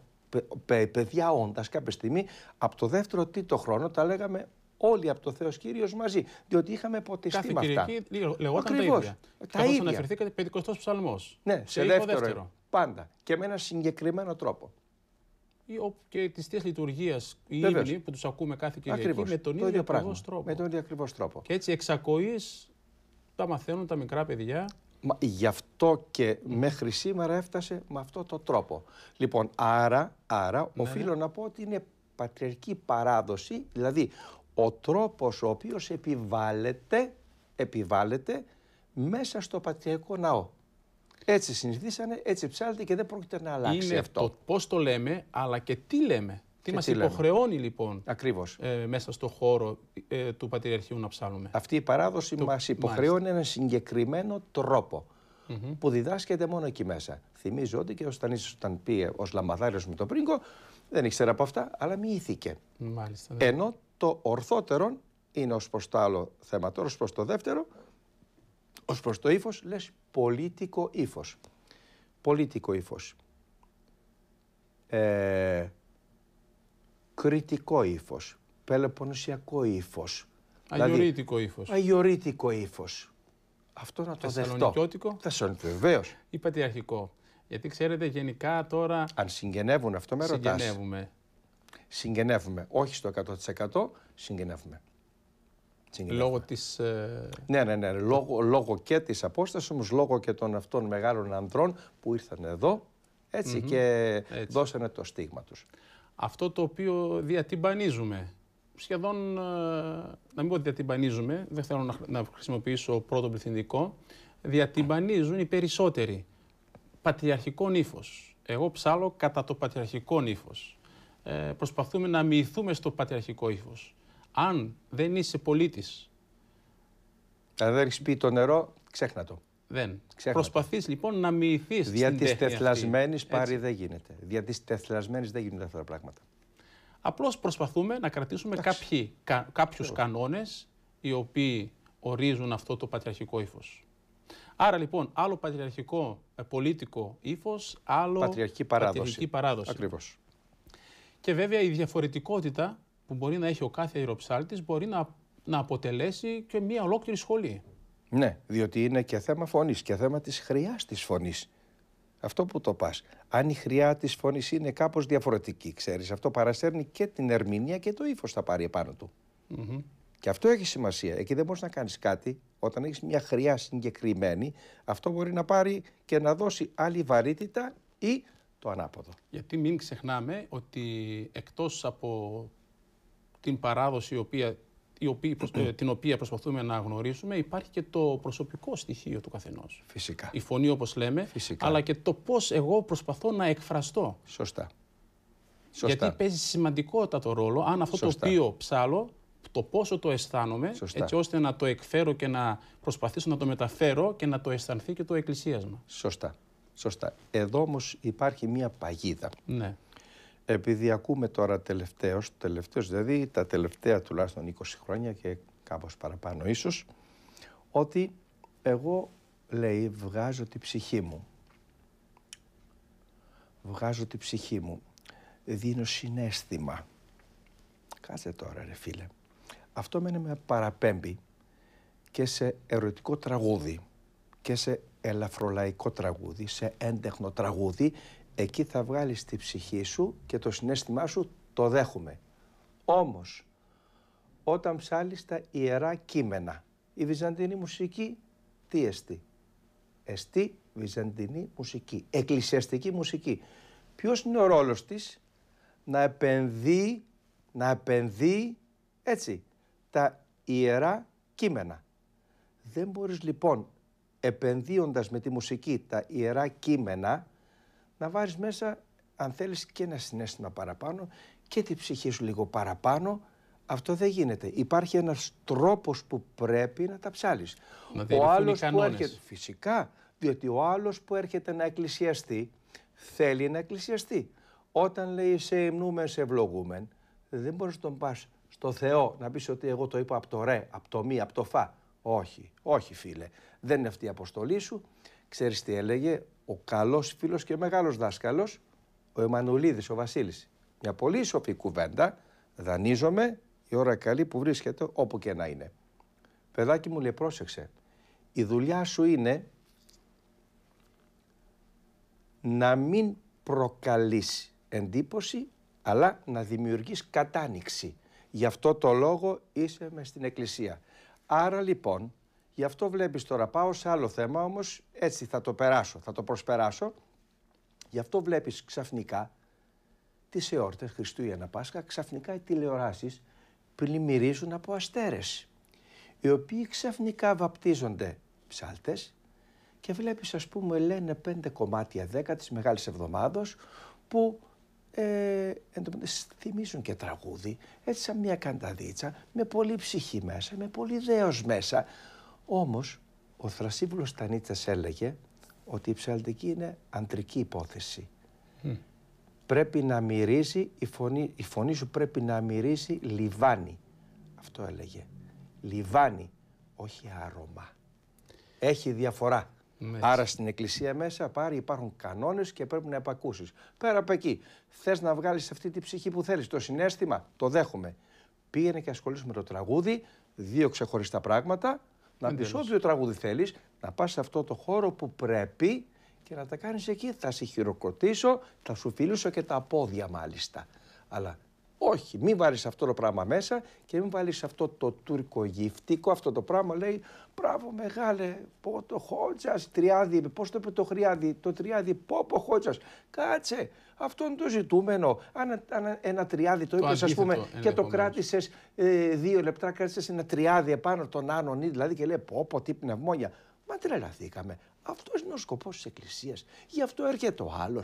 παιδιά όντας κάποια στιγμή από το δεύτερο τρίτο χρόνο τα λέγαμε όλοι από το Θεός Κύριος μαζί. Διότι είχαμε ποτιστεί με αυτά. Κυριακή λεγόταν Ακριβώς, τα ίδια. Τα ίδια. αναφερθήκατε 50 ψαλμός. Ναι, σε, δεύτερο, δεύτερο. Πάντα. Και με ένα συγκεκριμένο τρόπο και τη θεία λειτουργία οι που τους ακούμε κάθε Κυριακή ακριβώς. με τον ίδιο ακριβώς τρόπο. Με τον ίδιο ακριβώς τρόπο. Και έτσι εξακοή τα μαθαίνουν τα μικρά παιδιά. Μα, γι' αυτό και μέχρι σήμερα έφτασε με αυτό το τρόπο. Λοιπόν, άρα, άρα ναι. οφείλω να πω ότι είναι πατριαρχική παράδοση, δηλαδή ο τρόπος ο οποίος επιβάλλεται, επιβάλλεται μέσα στο πατριακό ναό. Έτσι συνηθίσανε, έτσι ψάλετε και δεν πρόκειται να αλλάξει. Είναι αυτό. Το πώς το λέμε, αλλά και τι λέμε. Τι μα υποχρεώνει λοιπόν Ακριβώς. Ε, μέσα στον χώρο ε, του Πατριαρχείου να ψάλουμε. Αυτή η παράδοση το... μας υποχρεώνει έναν συγκεκριμένο τρόπο. Mm που διδάσκεται μόνο εκεί μέσα. Θυμίζω ότι και ο Στανής όταν πήγε ως λαμαδάριο με τον πρίγκο, δεν ήξερε από αυτά, αλλά μοιήθηκε. Μάλιστα. Ναι. Ενώ το ορθότερο είναι ως προς το άλλο θέμα. Τώρα ως προς το δεύτερο, Ως προς το ύφος, λες πολίτικο ύφος. Πολίτικο ύφος. Ε, κριτικό ύφος. Πελοποννησιακό ύφος. Δηλαδή, Αγιορίτικο ύφο. Αγιορίτικο ύφος. Αυτό να το δεχτώ. Θεσσαλονικιώτικο. Θεσσαλονικιώτικο, βεβαίως. Ή πατριαρχικό. Γιατί ξέρετε, γενικά τώρα. Αν συγγενεύουν, αυτό με ρωτάς. Συγγενεύουμε. Συγγενεύουμε. Όχι στο 100%, συγγενεύουμε. Λόγω της. Ε, ναι, ναι, ναι. Λόγω, λόγω και της απόστασης, όμως λόγω και των αυτών μεγάλων ανδρών που ήρθαν εδώ και έτσι. δώσανε το στίγμα τους. Αυτό το οποίο διατυμπανίζουμε. Σχεδόν, ε, να μην πω διατυμπανίζουμε, δεν θέλω να, χρησιμοποιήσω πρώτο πληθυντικό. Διατυμπανίζουν οι περισσότεροι. Πατριαρχικό ύφος. Εγώ ψάλω κατά το πατριαρχικό ύφος. Ε, προσπαθούμε να μοιηθούμε στο πατριαρχικό ύφος αν δεν είσαι πολίτης. Αν δεν έχεις πει το νερό, ξέχνα το. Δεν. Προσπαθείς λοιπόν να μοιηθεί. Δια τη τεθλασμένη πάρη δεν γίνεται. Δια της τεθλασμένης δεν γίνονται αυτά τα πράγματα. Απλώς προσπαθούμε να κρατήσουμε κα, κάποιους ε. κανόνες οι οποίοι ορίζουν αυτό το πατριαρχικό ύφος. Άρα λοιπόν, άλλο πατριαρχικό ε, πολιτικό ύφος, άλλο πατριαρχική παράδοση. παράδοση. Ακριβώς. Και βέβαια η διαφορετικότητα που μπορεί να έχει ο κάθε αεροψάλτης μπορεί να, να αποτελέσει και μια ολόκληρη σχολή. Ναι, διότι είναι και θέμα φωνής και θέμα της χρειάς της φωνής. Αυτό που το πας. Αν η χρειά της φωνής είναι κάπως διαφορετική, ξέρεις, αυτό παρασέρνει και την ερμηνεία και το ύφος θα πάρει επάνω του. mm Και αυτό έχει σημασία. Εκεί δεν μπορείς να κάνεις κάτι. Όταν έχεις μια χρειά συγκεκριμένη, αυτό μπορεί να πάρει και να δώσει άλλη βαρύτητα ή το ανάποδο. Γιατί μην ξεχνάμε ότι εκτός από την παράδοση η οποία, η οποία, ε, την οποία προσπαθούμε να γνωρίσουμε, υπάρχει και το προσωπικό στοιχείο του καθενός. Φυσικά. Η φωνή, όπως λέμε, Φυσικά. αλλά και το πώς εγώ προσπαθώ να εκφραστώ. Σωστά. Γιατί παίζει σημαντικότατο ρόλο αν αυτό το οποίο ψάλω, το πόσο το αισθάνομαι, Σωστά. έτσι ώστε να το εκφέρω και να προσπαθήσω να το μεταφέρω και να το αισθανθεί και το εκκλησίασμα. Σωστά. Σωστά. Εδώ όμως υπάρχει μία παγίδα. Ναι επειδή ακούμε τώρα τελευταίος, τελευταίο, δηλαδή τα τελευταία τουλάχιστον 20 χρόνια και κάπως παραπάνω ίσως, ότι εγώ λέει βγάζω τη ψυχή μου. Βγάζω τη ψυχή μου. Δίνω συνέστημα. Κάτσε τώρα ρε φίλε. Αυτό μένει με παραπέμπει και σε ερωτικό τραγούδι και σε ελαφρολαϊκό τραγούδι, σε έντεχνο τραγούδι εκεί θα βγάλεις τη ψυχή σου και το συνέστημά σου το δέχουμε. Όμως, όταν ψάλεις τα ιερά κείμενα, η βυζαντινή μουσική τι εστί. Εστί βυζαντινή μουσική, εκκλησιαστική μουσική. Ποιος είναι ο ρόλος της να επενδύει, να επενδύει έτσι, τα ιερά κείμενα. Δεν μπορείς λοιπόν επενδύοντας με τη μουσική τα ιερά κείμενα να βάλει μέσα, αν θέλεις, και ένα συνέστημα παραπάνω και τη ψυχή σου λίγο παραπάνω. Αυτό δεν γίνεται. Υπάρχει ένας τρόπος που πρέπει να τα ψάλεις. Να ο άλλος που έρχεται, φυσικά, διότι ο άλλος που έρχεται να εκκλησιαστεί, θέλει να εκκλησιαστεί. Όταν λέει σε υμνούμεν, σε ευλογούμεν, δεν μπορείς να τον πας στο Θεό να πεις ότι εγώ το είπα από το ρε, από το μη, από το φα. Όχι, όχι φίλε. Δεν είναι αυτή η αποστολή σου. Ξέρεις τι έλεγε, ο καλός φίλος και μεγάλος δάσκαλος, ο Εμμανουλίδης, ο Βασίλης. Μια πολύ σοφή κουβέντα, δανείζομαι, η ώρα καλή που βρίσκεται όπου και να είναι. Παιδάκι μου λέει, πρόσεξε, η δουλειά σου είναι να μην προκαλείς εντύπωση, αλλά να δημιουργείς κατάνοιξη. Γι' αυτό το λόγο είσαι μες στην εκκλησία. Άρα λοιπόν, Γι' αυτό βλέπεις τώρα πάω σε άλλο θέμα όμως έτσι θα το περάσω, θα το προσπεράσω. Γι' αυτό βλέπεις ξαφνικά τις εόρτες Χριστούγεννα Πάσχα, ξαφνικά οι τηλεοράσεις πλημμυρίζουν από αστέρες οι οποίοι ξαφνικά βαπτίζονται ψάλτες και βλέπεις ας πούμε λένε πέντε κομμάτια δέκα της Μεγάλης Εβδομάδος που ε, θυμίζουν και τραγούδι, έτσι σαν μια κανταδίτσα, με πολύ ψυχή μέσα, με πολύ δέος μέσα, Όμως, ο Θρασίβουλος Τανίτσας έλεγε ότι η ψαλτική είναι αντρική υπόθεση. Πρέπει να μυρίζει, η φωνή, η φωνή σου πρέπει να μυρίζει λιβάνι. Αυτό έλεγε. Λιβάνι, όχι άρωμα. Έχει διαφορά. Άρα στην εκκλησία μέσα πάρει υπάρχουν κανόνες και πρέπει να επακούσεις. Πέρα από εκεί, θες να βγάλεις αυτή τη ψυχή που θέλεις, το συνέστημα, το δέχομαι. Πήγαινε και ασχολήσουμε με το τραγούδι, δύο ξεχωριστά πράγματα, να πεις όποιο τραγούδι θέλεις, να πας σε αυτό το χώρο που πρέπει και να τα κάνεις εκεί. Θα σε χειροκροτήσω, θα σου φιλήσω και τα πόδια μάλιστα. Αλλά όχι, μην βάλεις αυτό το πράγμα μέσα και μην βάλεις αυτό το τουρκο αυτό το πράγμα λέει. Μπράβο, μεγάλε, πω το χότσα, τριάδι, πώς το είπε το χριάδι, το τριάδι, πω πω χότσα. Κάτσε, αυτό είναι το ζητούμενο. Αν, ένα τριάδι το, το είπες, ας πούμε, και το κράτησες ε, δύο λεπτά, κράτησες ένα τριάδι επάνω τον άνων, δηλαδή και λέει, πω πω, τι πνευμόνια. Μα τρελαθήκαμε. Αυτός είναι ο σκοπός της Εκκλησίας. Γι' αυτό έρχεται ο άλλος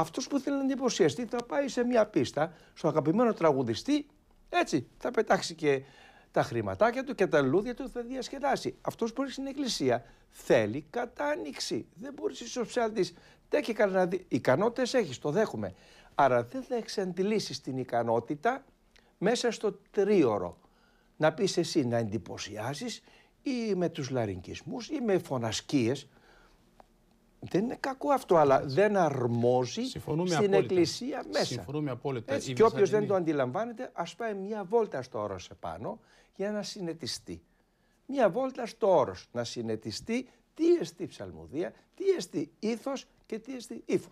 αυτό που θέλει να εντυπωσιαστεί θα πάει σε μια πίστα, στο αγαπημένο τραγουδιστή, έτσι. Θα πετάξει και τα χρηματάκια του και τα λουλούδια του θα διασκεδάσει. Αυτός που έρχεται στην εκκλησία θέλει κατάνοιξη. Δεν μπορείς ισοψιάτη. Δεν και κανένα. Δι... Ικανότητες έχεις, το δέχομαι. Άρα δεν θα εξαντλήσεις την ικανότητα μέσα στο τρίωρο. Να πεις εσύ να εντυπωσιάσει ή με τους λαρινκισμούς ή με φωνασκίες δεν είναι κακό αυτό, αλλά δεν αρμόζει στην εκκλησία μέσα. Συμφωνούμε απόλυτα. Έτσι, και όποιος δεν το αντιλαμβάνεται, ας πάει μια βόλτα στο όρος επάνω για να συνετιστεί. Μια βόλτα στο όρος να συνετιστεί τι εστί ψαλμουδία, τι εστί ήθος και τι εστί ύφος.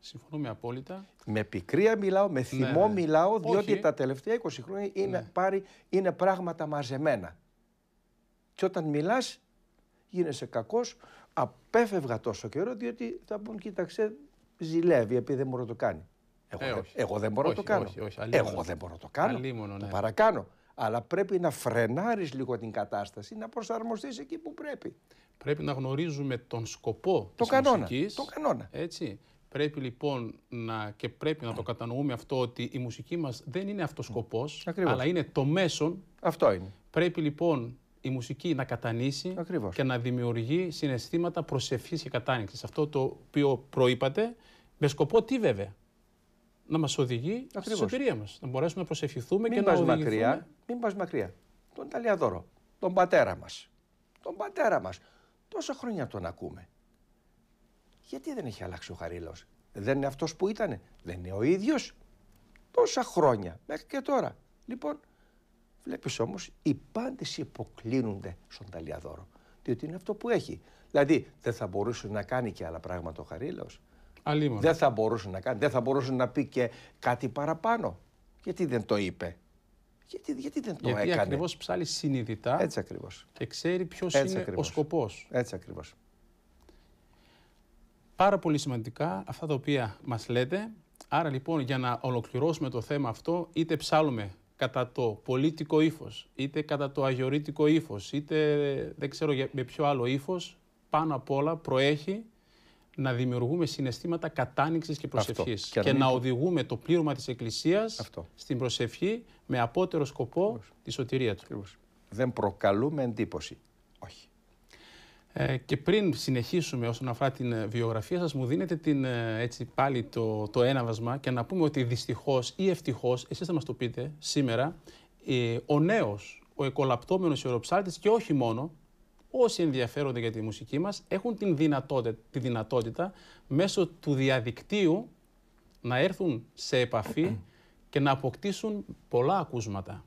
Συμφωνούμε απόλυτα. Με πικρία μιλάω, με ναι, θυμό ναι. μιλάω, διότι τα τελευταία 20 χρόνια είναι, ναι. είναι πράγματα μαζεμένα. Και όταν μιλάς γίνεσαι κακός, απέφευγα τόσο καιρό διότι θα πούν κοίταξε ζηλεύει επειδή δεν μπορώ να το κάνει. Εγώ, δεν, εγώ δεν μπορώ να το κάνω. Όχι, όχι, εγώ δεν μπορώ να το κάνω. Αλίμονο, Το παρακάνω. Αλλά πρέπει να φρενάρεις λίγο την κατάσταση, να προσαρμοστείς εκεί που πρέπει. Πρέπει να γνωρίζουμε τον σκοπό το της κανόνα, Το κανόνα. Έτσι. Πρέπει λοιπόν να, και πρέπει να το κατανοούμε αυτό ότι η μουσική μας δεν είναι αυτός σκοπός, αλλά είναι το μέσον. Αυτό είναι. Πρέπει λοιπόν η μουσική να κατανήσει και να δημιουργεί συναισθήματα προσευχής και κατάνοιξης. Αυτό το οποίο προείπατε, με σκοπό τι βέβαια, να μας οδηγεί Ακριβώς. στην σωτηρία μας, να μπορέσουμε να προσευχηθούμε και να οδηγηθούμε. Μακριά, μην πας μακριά, τον Ταλιαδόρο, τον πατέρα μας, τον πατέρα μας, τόσα χρόνια τον ακούμε. Γιατί δεν έχει αλλάξει ο Χαρίλος. δεν είναι αυτός που ήταν, δεν είναι ο ίδιος, τόσα χρόνια, μέχρι και τώρα. Λοιπόν, Βλέπεις όμως οι πάντες υποκλίνονται στον Ταλιαδόρο. Διότι είναι αυτό που έχει. Δηλαδή δεν θα μπορούσε να κάνει και άλλα πράγματα ο Χαρίλαος. Δεν θα μπορούσε να κάνει, δεν θα μπορούσε να πει και κάτι παραπάνω. Γιατί δεν το είπε. Γιατί, γιατί δεν το γιατί έκανε. Γιατί ακριβώς ψάλει συνειδητά. Έτσι ακριβώς. Και ξέρει ποιος είναι ο σκοπός. Έτσι ακριβώς. Πάρα πολύ σημαντικά αυτά τα οποία μας λέτε. Άρα λοιπόν για να ολοκληρώσουμε το θέμα αυτό, είτε ψάλουμε κατά το πολίτικο ύφος, είτε κατά το αγιορείτικο ύφος, είτε δεν ξέρω με ποιο άλλο ύφος, πάνω απ' όλα προέχει να δημιουργούμε συναισθήματα κατάνοιξης και προσευχής. Και, να οδηγούμε το πλήρωμα της Εκκλησίας στην προσευχή με απότερο σκοπό τη σωτηρία του. Δεν προκαλούμε εντύπωση. Όχι. Ε, και πριν συνεχίσουμε όσον αφορά την ε, βιογραφία σας, μου δίνετε την, ε, έτσι, πάλι το, το και να πούμε ότι δυστυχώς ή ευτυχώς, εσείς θα μας το πείτε σήμερα, ο νέος, ο εκολαπτώμενος ιεροψάρτης και όχι μόνο, όσοι ενδιαφέρονται για τη μουσική μας, έχουν την δυνατότητα, τη δυνατότητα μέσω του διαδικτύου να έρθουν σε επαφή και να αποκτήσουν πολλά ακούσματα.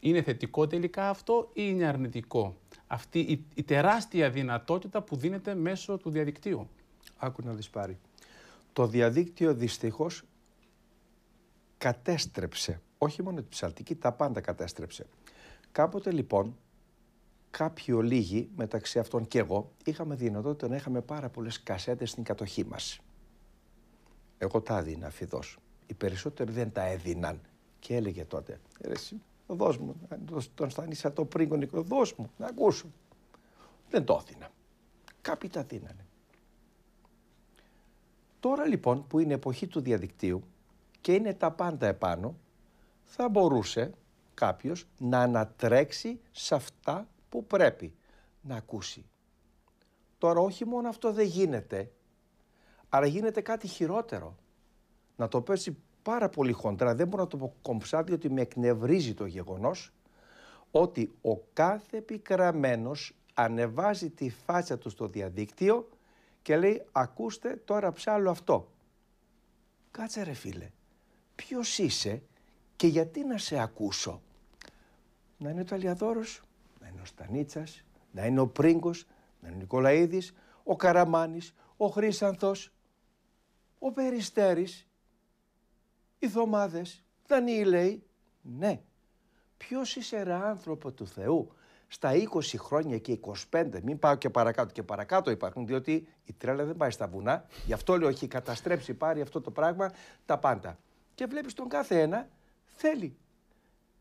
Είναι θετικό τελικά αυτό ή είναι αρνητικό αυτή η, τεράστια δυνατότητα που δίνεται μέσω του διαδικτύου. Άκου να δεις Το διαδίκτυο δυστυχώς κατέστρεψε, όχι μόνο την ψαλτική, τα πάντα κατέστρεψε. Κάποτε λοιπόν, κάποιοι λίγοι, μεταξύ αυτών και εγώ, είχαμε δυνατότητα να είχαμε πάρα πολλές κασέτες στην κατοχή μας. Εγώ τα έδινα φιδός. Οι περισσότεροι δεν τα έδιναν. Και έλεγε τότε, δώσ' μου, τον Στανίσα το κονίκο, δώσ' μου, να ακούσω. Δεν το έδινα. Κάποιοι τα δίνανε. Τώρα λοιπόν που είναι εποχή του διαδικτύου και είναι τα πάντα επάνω, θα μπορούσε κάποιος να ανατρέξει σε αυτά που πρέπει να ακούσει. Τώρα όχι μόνο αυτό δεν γίνεται, αλλά γίνεται κάτι χειρότερο. Να το πέσει πάρα πολύ χοντρά, δεν μπορώ να το πω κομψά, διότι με εκνευρίζει το γεγονός ότι ο κάθε επικραμένος ανεβάζει τη φάτσα του στο διαδίκτυο και λέει ακούστε τώρα ψάλλω αυτό. Κάτσε ρε φίλε, ποιος είσαι και γιατί να σε ακούσω. Να είναι ο Αλιαδόρος, να είναι ο Στανίτσας, να είναι ο Πρίγκος, να είναι ο Νικολαίδης, ο Καραμάνης, ο Χρύσανθος, ο Περιστέρης, οι δομάδες, λέει, ναι. Ποιος είσαι ρε άνθρωπο του Θεού, στα 20 χρόνια και 25, μην πάω και παρακάτω και παρακάτω υπάρχουν, διότι η τρέλα δεν πάει στα βουνά, γι' αυτό λέω έχει καταστρέψει πάρει αυτό το πράγμα τα πάντα. Και βλέπεις τον κάθε ένα θέλει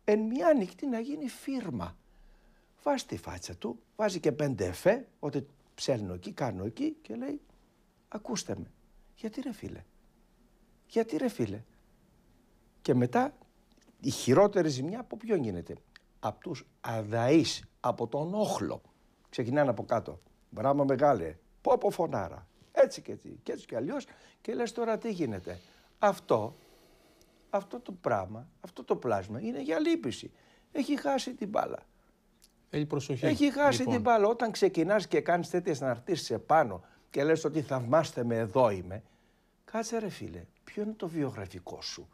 εν μια νύχτη να γίνει φύρμα. Βάζει τη φάτσα του, βάζει και πέντε εφέ, ότι ψέλνω εκεί, κάνω εκεί και λέει ακούστε με. Γιατί ρε φίλε, γιατί ρε φίλε, και μετά η χειρότερη ζημιά από ποιον γίνεται. Από τους αδαείς, από τον όχλο. Ξεκινάνε από κάτω. Μπράβο μεγάλε, πόπο φωνάρα. Έτσι και έτσι και έτσι και αλλιώς. Και λες τώρα τι γίνεται. Αυτό, αυτό το πράγμα, αυτό το πλάσμα είναι για λύπηση. Έχει χάσει την μπάλα. Έχει προσοχή. Έχει χάσει την λοιπόν. μπάλα. Όταν ξεκινάς και κάνεις τέτοιες αναρτήσεις επάνω και λες ότι θαυμάστε με εδώ είμαι. Κάτσε ρε φίλε, ποιο είναι το βιογραφικό σου.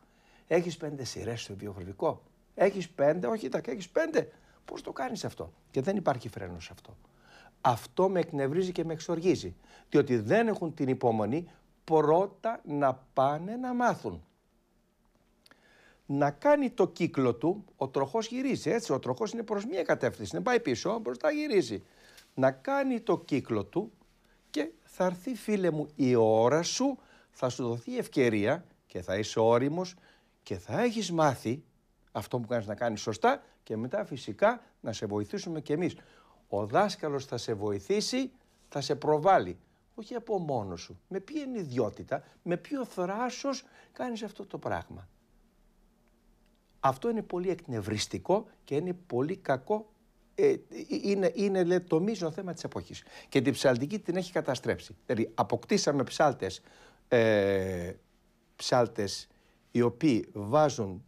Έχει πέντε σειρές στο βιογραφικό. Έχεις πέντε, όχι τα έχεις πέντε. Πώς το κάνεις αυτό. Και δεν υπάρχει φρένος σε αυτό. Αυτό με εκνευρίζει και με εξοργίζει. Διότι δεν έχουν την υπομονή πρώτα να πάνε να μάθουν. Να κάνει το κύκλο του, ο τροχός γυρίζει, έτσι, ο τροχός είναι προς μία κατεύθυνση, δεν πάει πίσω, μπροστά γυρίζει. Να κάνει το κύκλο του και θα έρθει φίλε μου η ώρα σου, θα σου δοθεί ευκαιρία και θα είσαι όριμος και θα έχεις μάθει αυτό που κάνεις να κάνεις σωστά και μετά φυσικά να σε βοηθήσουμε κι εμείς. Ο δάσκαλος θα σε βοηθήσει, θα σε προβάλλει. Όχι από μόνος σου. Με ποια είναι ιδιότητα, με ποιο θράσος κάνεις αυτό το πράγμα. Αυτό είναι πολύ εκνευριστικό και είναι πολύ κακό. Ε, είναι, λέει, το μείζον θέμα της εποχής. Και την ψαλτική την έχει καταστρέψει. Δηλαδή αποκτήσαμε ψάλτες, ε, ψάλτες οι οποίοι βάζουν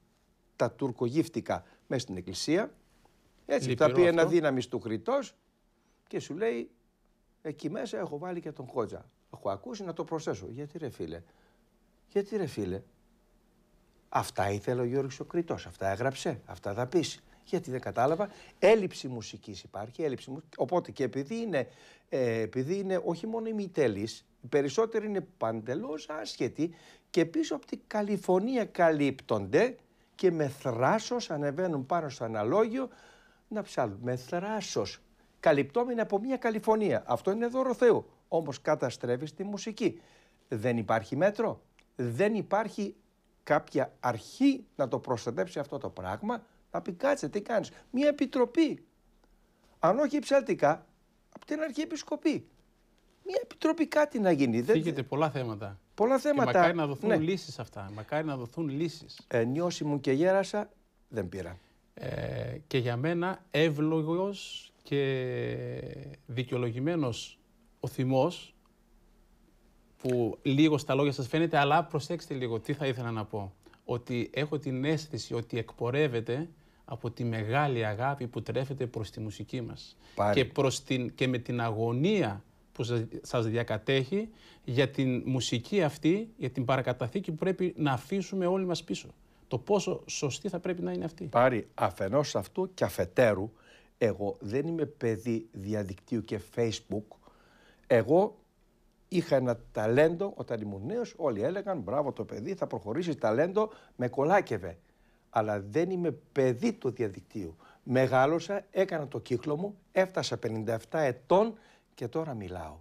τα τουρκογύφτικα μέσα στην εκκλησία. Έτσι, τα πει ένα δύναμη του Χρητός και σου λέει: Εκεί μέσα έχω βάλει και τον Χότζα. Έχω ακούσει να το προσθέσω. Γιατί ρε φίλε, γιατί ρε φίλε, αυτά ήθελε ο Γιώργος ο Κρητός, αυτά έγραψε, αυτά θα πεις γιατί δεν κατάλαβα. Έλλειψη μουσικής υπάρχει, έλλειψη Οπότε και επειδή είναι, ε, όχι μόνο ημιτελής, οι περισσότεροι είναι παντελώς άσχετοι και πίσω από την Καλιφωνία καλύπτονται και με θράσος ανεβαίνουν πάνω στο αναλόγιο να ψάλουν. Με θράσος καλυπτόμενοι από μια Καλιφωνία. Αυτό είναι δώρο Θεού. Όμως καταστρέφεις τη μουσική. Δεν υπάρχει μέτρο. Δεν υπάρχει κάποια αρχή να το προστατέψει αυτό το πράγμα να πει κάτσε, τι κάνεις. Μια επιτροπή. Αν όχι ψαλτικά από την αρχή επισκοπή; Μια επιτροπή κάτι να γίνει. Φύγεται πολλά θέματα. Πολλά θέματα. Και μακάρι να δοθούν ναι. λύσεις αυτά. Μακάρι να δοθούν λύσεις. Ε, μου και γέρασα, δεν πήρα. Ε, και για μένα εύλογος και δικαιολογημένος ο θυμός που λίγο στα λόγια σας φαίνεται, αλλά προσέξτε λίγο τι θα ήθελα να πω. Ότι έχω την αίσθηση ότι εκπορεύεται από τη μεγάλη αγάπη που τρέφεται προς τη μουσική μας και, προς την, και με την αγωνία που σας διακατέχει για την μουσική αυτή, για την παρακαταθήκη που πρέπει να αφήσουμε όλοι μας πίσω. Το πόσο σωστή θα πρέπει να είναι αυτή. Πάρει αφενός αυτού και αφετέρου, εγώ δεν είμαι παιδί διαδικτύου και facebook, εγώ είχα ένα ταλέντο όταν ήμουν νέος, όλοι έλεγαν μπράβο το παιδί θα προχωρήσεις ταλέντο, με κολάκευε αλλά δεν είμαι παιδί του διαδικτύου. Μεγάλωσα, έκανα το κύκλο μου, έφτασα 57 ετών και τώρα μιλάω.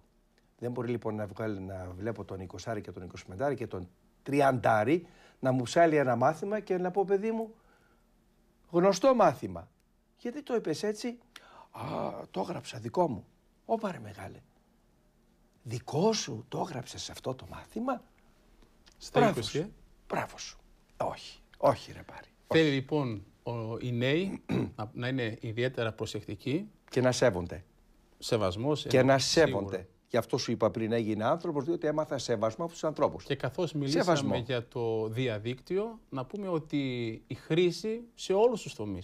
Δεν μπορεί λοιπόν να, βγάλει, να βλέπω τον 20 και τον 25 και τον 30 να μου ψάλει ένα μάθημα και να πω παιδί μου γνωστό μάθημα. Γιατί το είπες έτσι, α, το έγραψα δικό μου. πάρε μεγάλε. Δικό σου το έγραψες αυτό το μάθημα. Στα 20, ε? Μπράβο σου. Όχι. Όχι ρε πάρει. Θέλει λοιπόν ο, οι νέοι να, είναι ιδιαίτερα προσεκτικοί. Και να σέβονται. Σεβασμός. Και να σέβονται. Γι' αυτό σου είπα πριν, έγινε άνθρωπος, διότι έμαθα σεβασμό από τους ανθρώπους. Και καθώς μιλήσαμε για το διαδίκτυο, να πούμε ότι η χρήση σε όλους τους τομείς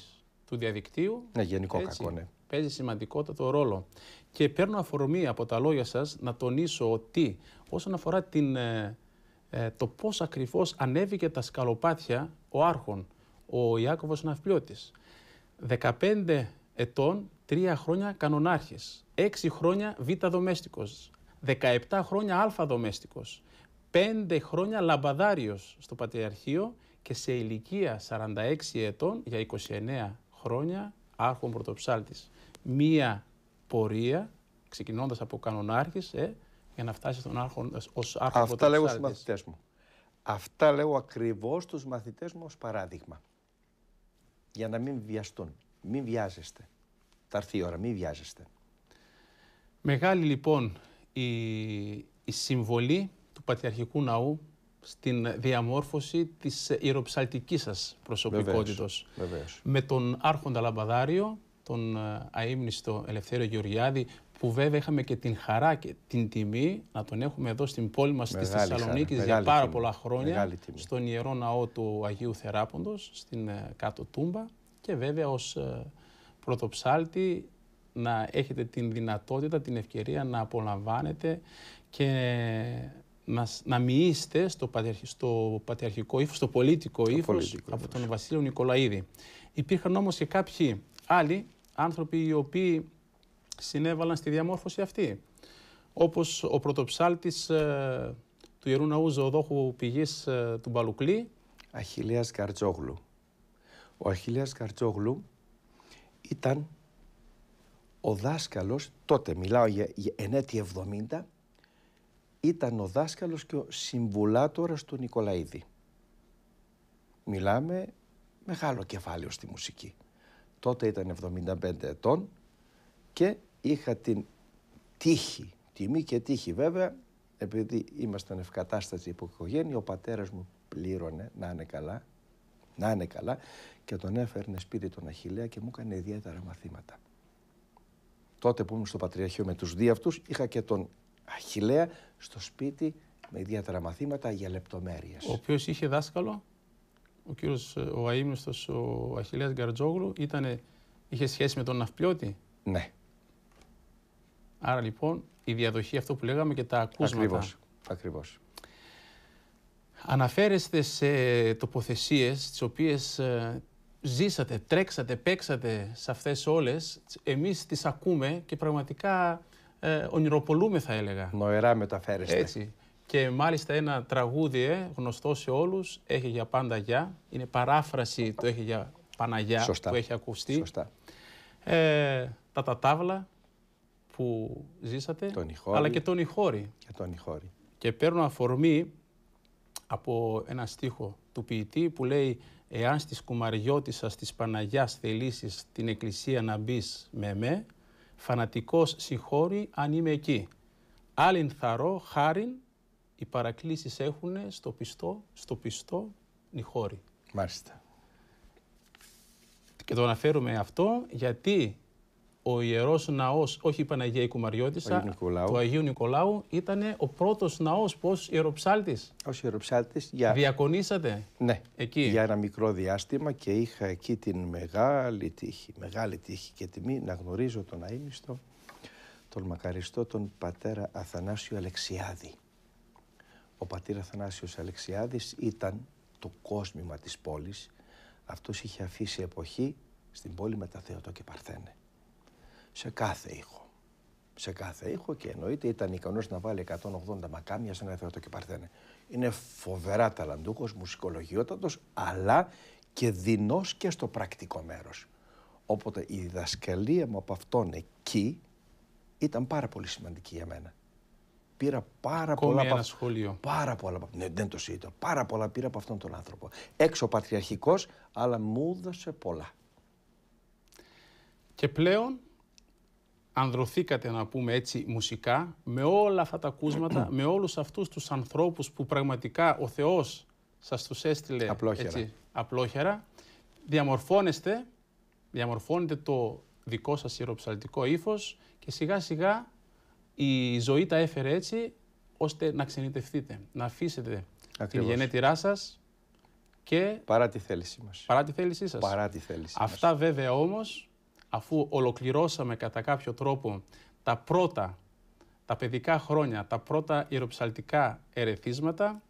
του διαδικτύου. Ναι, γενικό κακό, ναι. Παίζει σημαντικότατο ρόλο. Και παίρνω αφορμή από τα λόγια σας να τονίσω ότι όσον αφορά την, ε, ε, το πώς ακριβώς ανέβηκε τα σκαλοπάτια ο Άρχον ο Ιάκωβος Ναυπλιώτης. 15 ετών, 3 χρόνια κανονάρχης, 6 χρόνια β' δομέστικος, 17 χρόνια α' δομέστικος, 5 χρόνια λαμπαδάριος στο Πατριαρχείο και σε ηλικία 46 ετών για 29 χρόνια άρχον πρωτοψάλτης. Μία πορεία, ξεκινώντας από κανονάρχης, ε, για να φτάσει στον άρχον, ως άρχον Αυτά λέω στους μαθητές μου. Αυτά λέω ακριβώς στους μαθητές μου ως παράδειγμα για να μην βιαστούν. Μην βιάζεστε. Θα έρθει η ώρα, μην βιάζεστε. Μεγάλη λοιπόν η, η συμβολή του Πατριαρχικού Ναού στην διαμόρφωση της ιεροψαλτικής σας προσωπικότητος. Βεβαίως, Με τον Άρχοντα Λαμπαδάριο, τον ε, αείμνηστο Ελευθέριο Γεωργιάδη, που βέβαια είχαμε και την χαρά και την τιμή να τον έχουμε εδώ στην πόλη μας μεγάλη της Θεσσαλονίκη για πάρα πολλά χρόνια στον Ιερό Ναό του Αγίου Θεράποντος στην ε, Κάτω Τούμπα και βέβαια ως ε, πρωτοψάλτη να έχετε την δυνατότητα, την ευκαιρία να απολαμβάνετε και να, να μοιείστε στο, πατριαρχικό, στο ύφος, στο πολιτικό ύφος, από τον Βασίλειο Νικολαίδη. Υπήρχαν όμως και κάποιοι άλλοι άνθρωποι οι οποίοι συνέβαλαν στη διαμόρφωση αυτή. Όπως ο πρωτοψάλτης ε, του Ιερού Ναού Ζωοδόχου Πηγής ε, του Μπαλουκλή. Αχιλέας Καρτσόγλου. Ο Αχιλέας Καρτσόγλου ήταν ο δάσκαλος, τότε μιλάω για, για ενέτη 70, ήταν ο δάσκαλος και ο συμβουλάτορας του Νικολαίδη. Μιλάμε μεγάλο κεφάλαιο στη μουσική. Τότε ήταν 75 ετών και είχα την τύχη, τιμή και τύχη βέβαια, επειδή ήμασταν ευκατάστατοι από οικογένεια, ο πατέρας μου πλήρωνε να είναι καλά, να είναι καλά και τον έφερνε σπίτι τον Αχιλέα και μου έκανε ιδιαίτερα μαθήματα. Τότε που ήμουν στο Πατριαρχείο με τους δύο αυτούς, είχα και τον Αχιλέα στο σπίτι με ιδιαίτερα μαθήματα για λεπτομέρειες. Ο οποίος είχε δάσκαλο, ο κύριος ε, ο αείμνηστος ο Αχιλέας Γκαρτζόγλου, ήτανε, είχε σχέση με τον Ναυπλιώτη. Ναι. Άρα λοιπόν η διαδοχή, αυτό που λέγαμε και τα ακούσματα. Ακριβώς, ακριβώς. Αναφέρεστε σε τοποθεσίες τις οποίες ε, ζήσατε, τρέξατε, παίξατε σε αυτές όλες. Εμείς τις ακούμε και πραγματικά ε, ονειροπολούμε θα έλεγα. Νοερά μεταφέρεστε. Έτσι. Και μάλιστα ένα τραγούδι ε, γνωστό σε όλους, «Έχει για πάντα για». Είναι παράφραση το «Έχει για Παναγιά» για παναγια που έχει ακουστεί. Σωστά. Ε, τα τατάβλα που ζήσατε, αλλά και τον Ιχώρη. Και τον Ιχώρη. Και παίρνω αφορμή από ένα στίχο του ποιητή που λέει «Εάν στις κουμαριώτισσας της Παναγιάς θελήσεις την εκκλησία να μπεις με με, φανατικός συγχώρη αν είμαι εκεί. Άλλην θαρώ, χάριν, οι παρακλήσεις έχουν στο πιστό, στο πιστό Νιχώρη». Μάλιστα. Και το αναφέρουμε αυτό γιατί ο ιερός ναός, όχι η Παναγία Κουμαριώτησα, του Αγίου Νικολάου, ήταν ο πρώτος ναός ως ιεροψάλτης. Ως ιεροψάλτης, για. Διακονήσατε. Ναι, εκεί. Για ένα μικρό διάστημα και είχα εκεί την μεγάλη τύχη, μεγάλη τύχη και τιμή να γνωρίζω τον Αΐμιστο, τον μακαριστό, τον πατέρα Αθανάσιο Αλεξιάδη. Ο πατήρ Αθανάσιος Αλεξιάδης ήταν το κόσμημα της πόλης. Αυτός είχε αφήσει εποχή στην πόλη με τα Θεοτό και Παρθένε σε κάθε ήχο. Σε κάθε ήχο και εννοείται ήταν ικανός να βάλει 180 μακάμια σε ένα θεατό και παρθένε. Είναι φοβερά ταλαντούχος, μουσικολογιότατος, αλλά και δεινός και στο πρακτικό μέρος. Όποτε η διδασκαλία μου από αυτόν εκεί ήταν πάρα πολύ σημαντική για μένα. Πήρα πάρα πολλά. από... σχολείο. Πάρα πολλά. Ναι, δεν το σύντο. Πάρα πολλά πήρα από αυτόν τον άνθρωπο. Έξω πατριαρχικός, αλλά μου έδωσε πολλά. Και πλέον ανδρωθήκατε να πούμε έτσι μουσικά με όλα αυτά τα ακούσματα, με όλους αυτούς τους ανθρώπους που πραγματικά ο Θεός σας τους έστειλε απλόχερα, έτσι, απλόχερα διαμορφώνεστε, διαμορφώνετε το δικό σας ιεροψαλτικό ύφος και σιγά σιγά η ζωή τα έφερε έτσι ώστε να ξενιτευτείτε, να αφήσετε Ακριβώς. την γενέτειρά σας και... Παρά τη θέλησή μας. Παρά τη θέλησή σας. Παρά τη θέλησή Αυτά βέβαια όμως αφού ολοκληρώσαμε κατά κάποιο τρόπο τα πρώτα, τα παιδικά χρόνια, τα πρώτα ιεροψαλτικά ερεθίσματα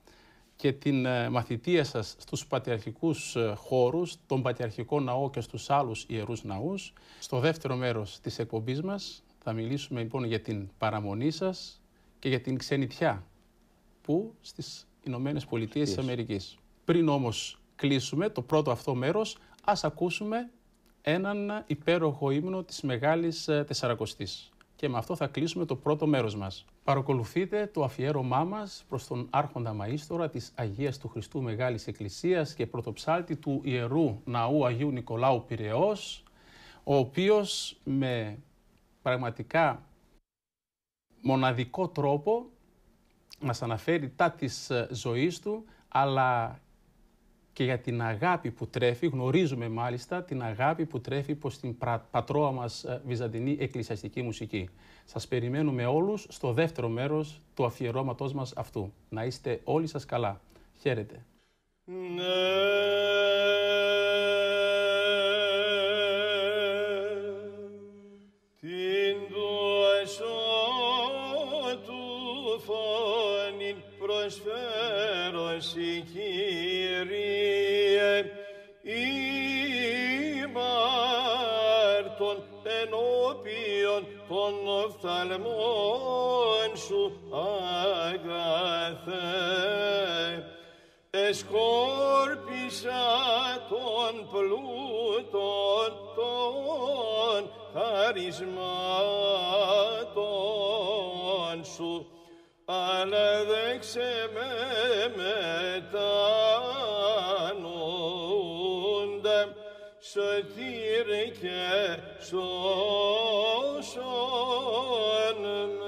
και την ε, μαθητεία σας στους πατριαρχικούς ε, χώρους, τον πατριαρχικό ναό και στους άλλους ιερούς ναούς. Στο δεύτερο μέρος της εκπομπής μας θα μιλήσουμε λοιπόν για την παραμονή σας και για την ξενιτιά που στις Ηνωμένες Πολιτείες της Αμερικής. Πριν όμως κλείσουμε το πρώτο αυτό μέρος, ας ακούσουμε έναν υπέροχο ύμνο της Μεγάλης ε, Τεσσαρακοστής. Και με αυτό θα κλείσουμε το πρώτο μέρος μας. Παρακολουθείτε το αφιέρωμά μας προς τον Άρχοντα Μαΐστορα της Αγίας του Χριστού Μεγάλης Εκκλησίας και πρωτοψάλτη του Ιερού Ναού Αγίου Νικολάου Πυραιός, ο οποίος με πραγματικά μοναδικό τρόπο μας αναφέρει τα της ε, ζωής του, αλλά και για την αγάπη που τρέφει, γνωρίζουμε μάλιστα την αγάπη που τρέφει προς την πατρόα μας ε, βυζαντινή εκκλησιαστική μουσική. Σας περιμένουμε όλους στο δεύτερο μέρος του αφιερώματός μας αυτού. Να είστε όλοι σας καλά. Χαίρετε. Ναι. Προσφέρω των οφθαλμών σου αγαθέ. Εσκόρπισα τον πλούτον των χαρισμάτων σου, αλλά δέξε με μετά شتیرکه شوشانم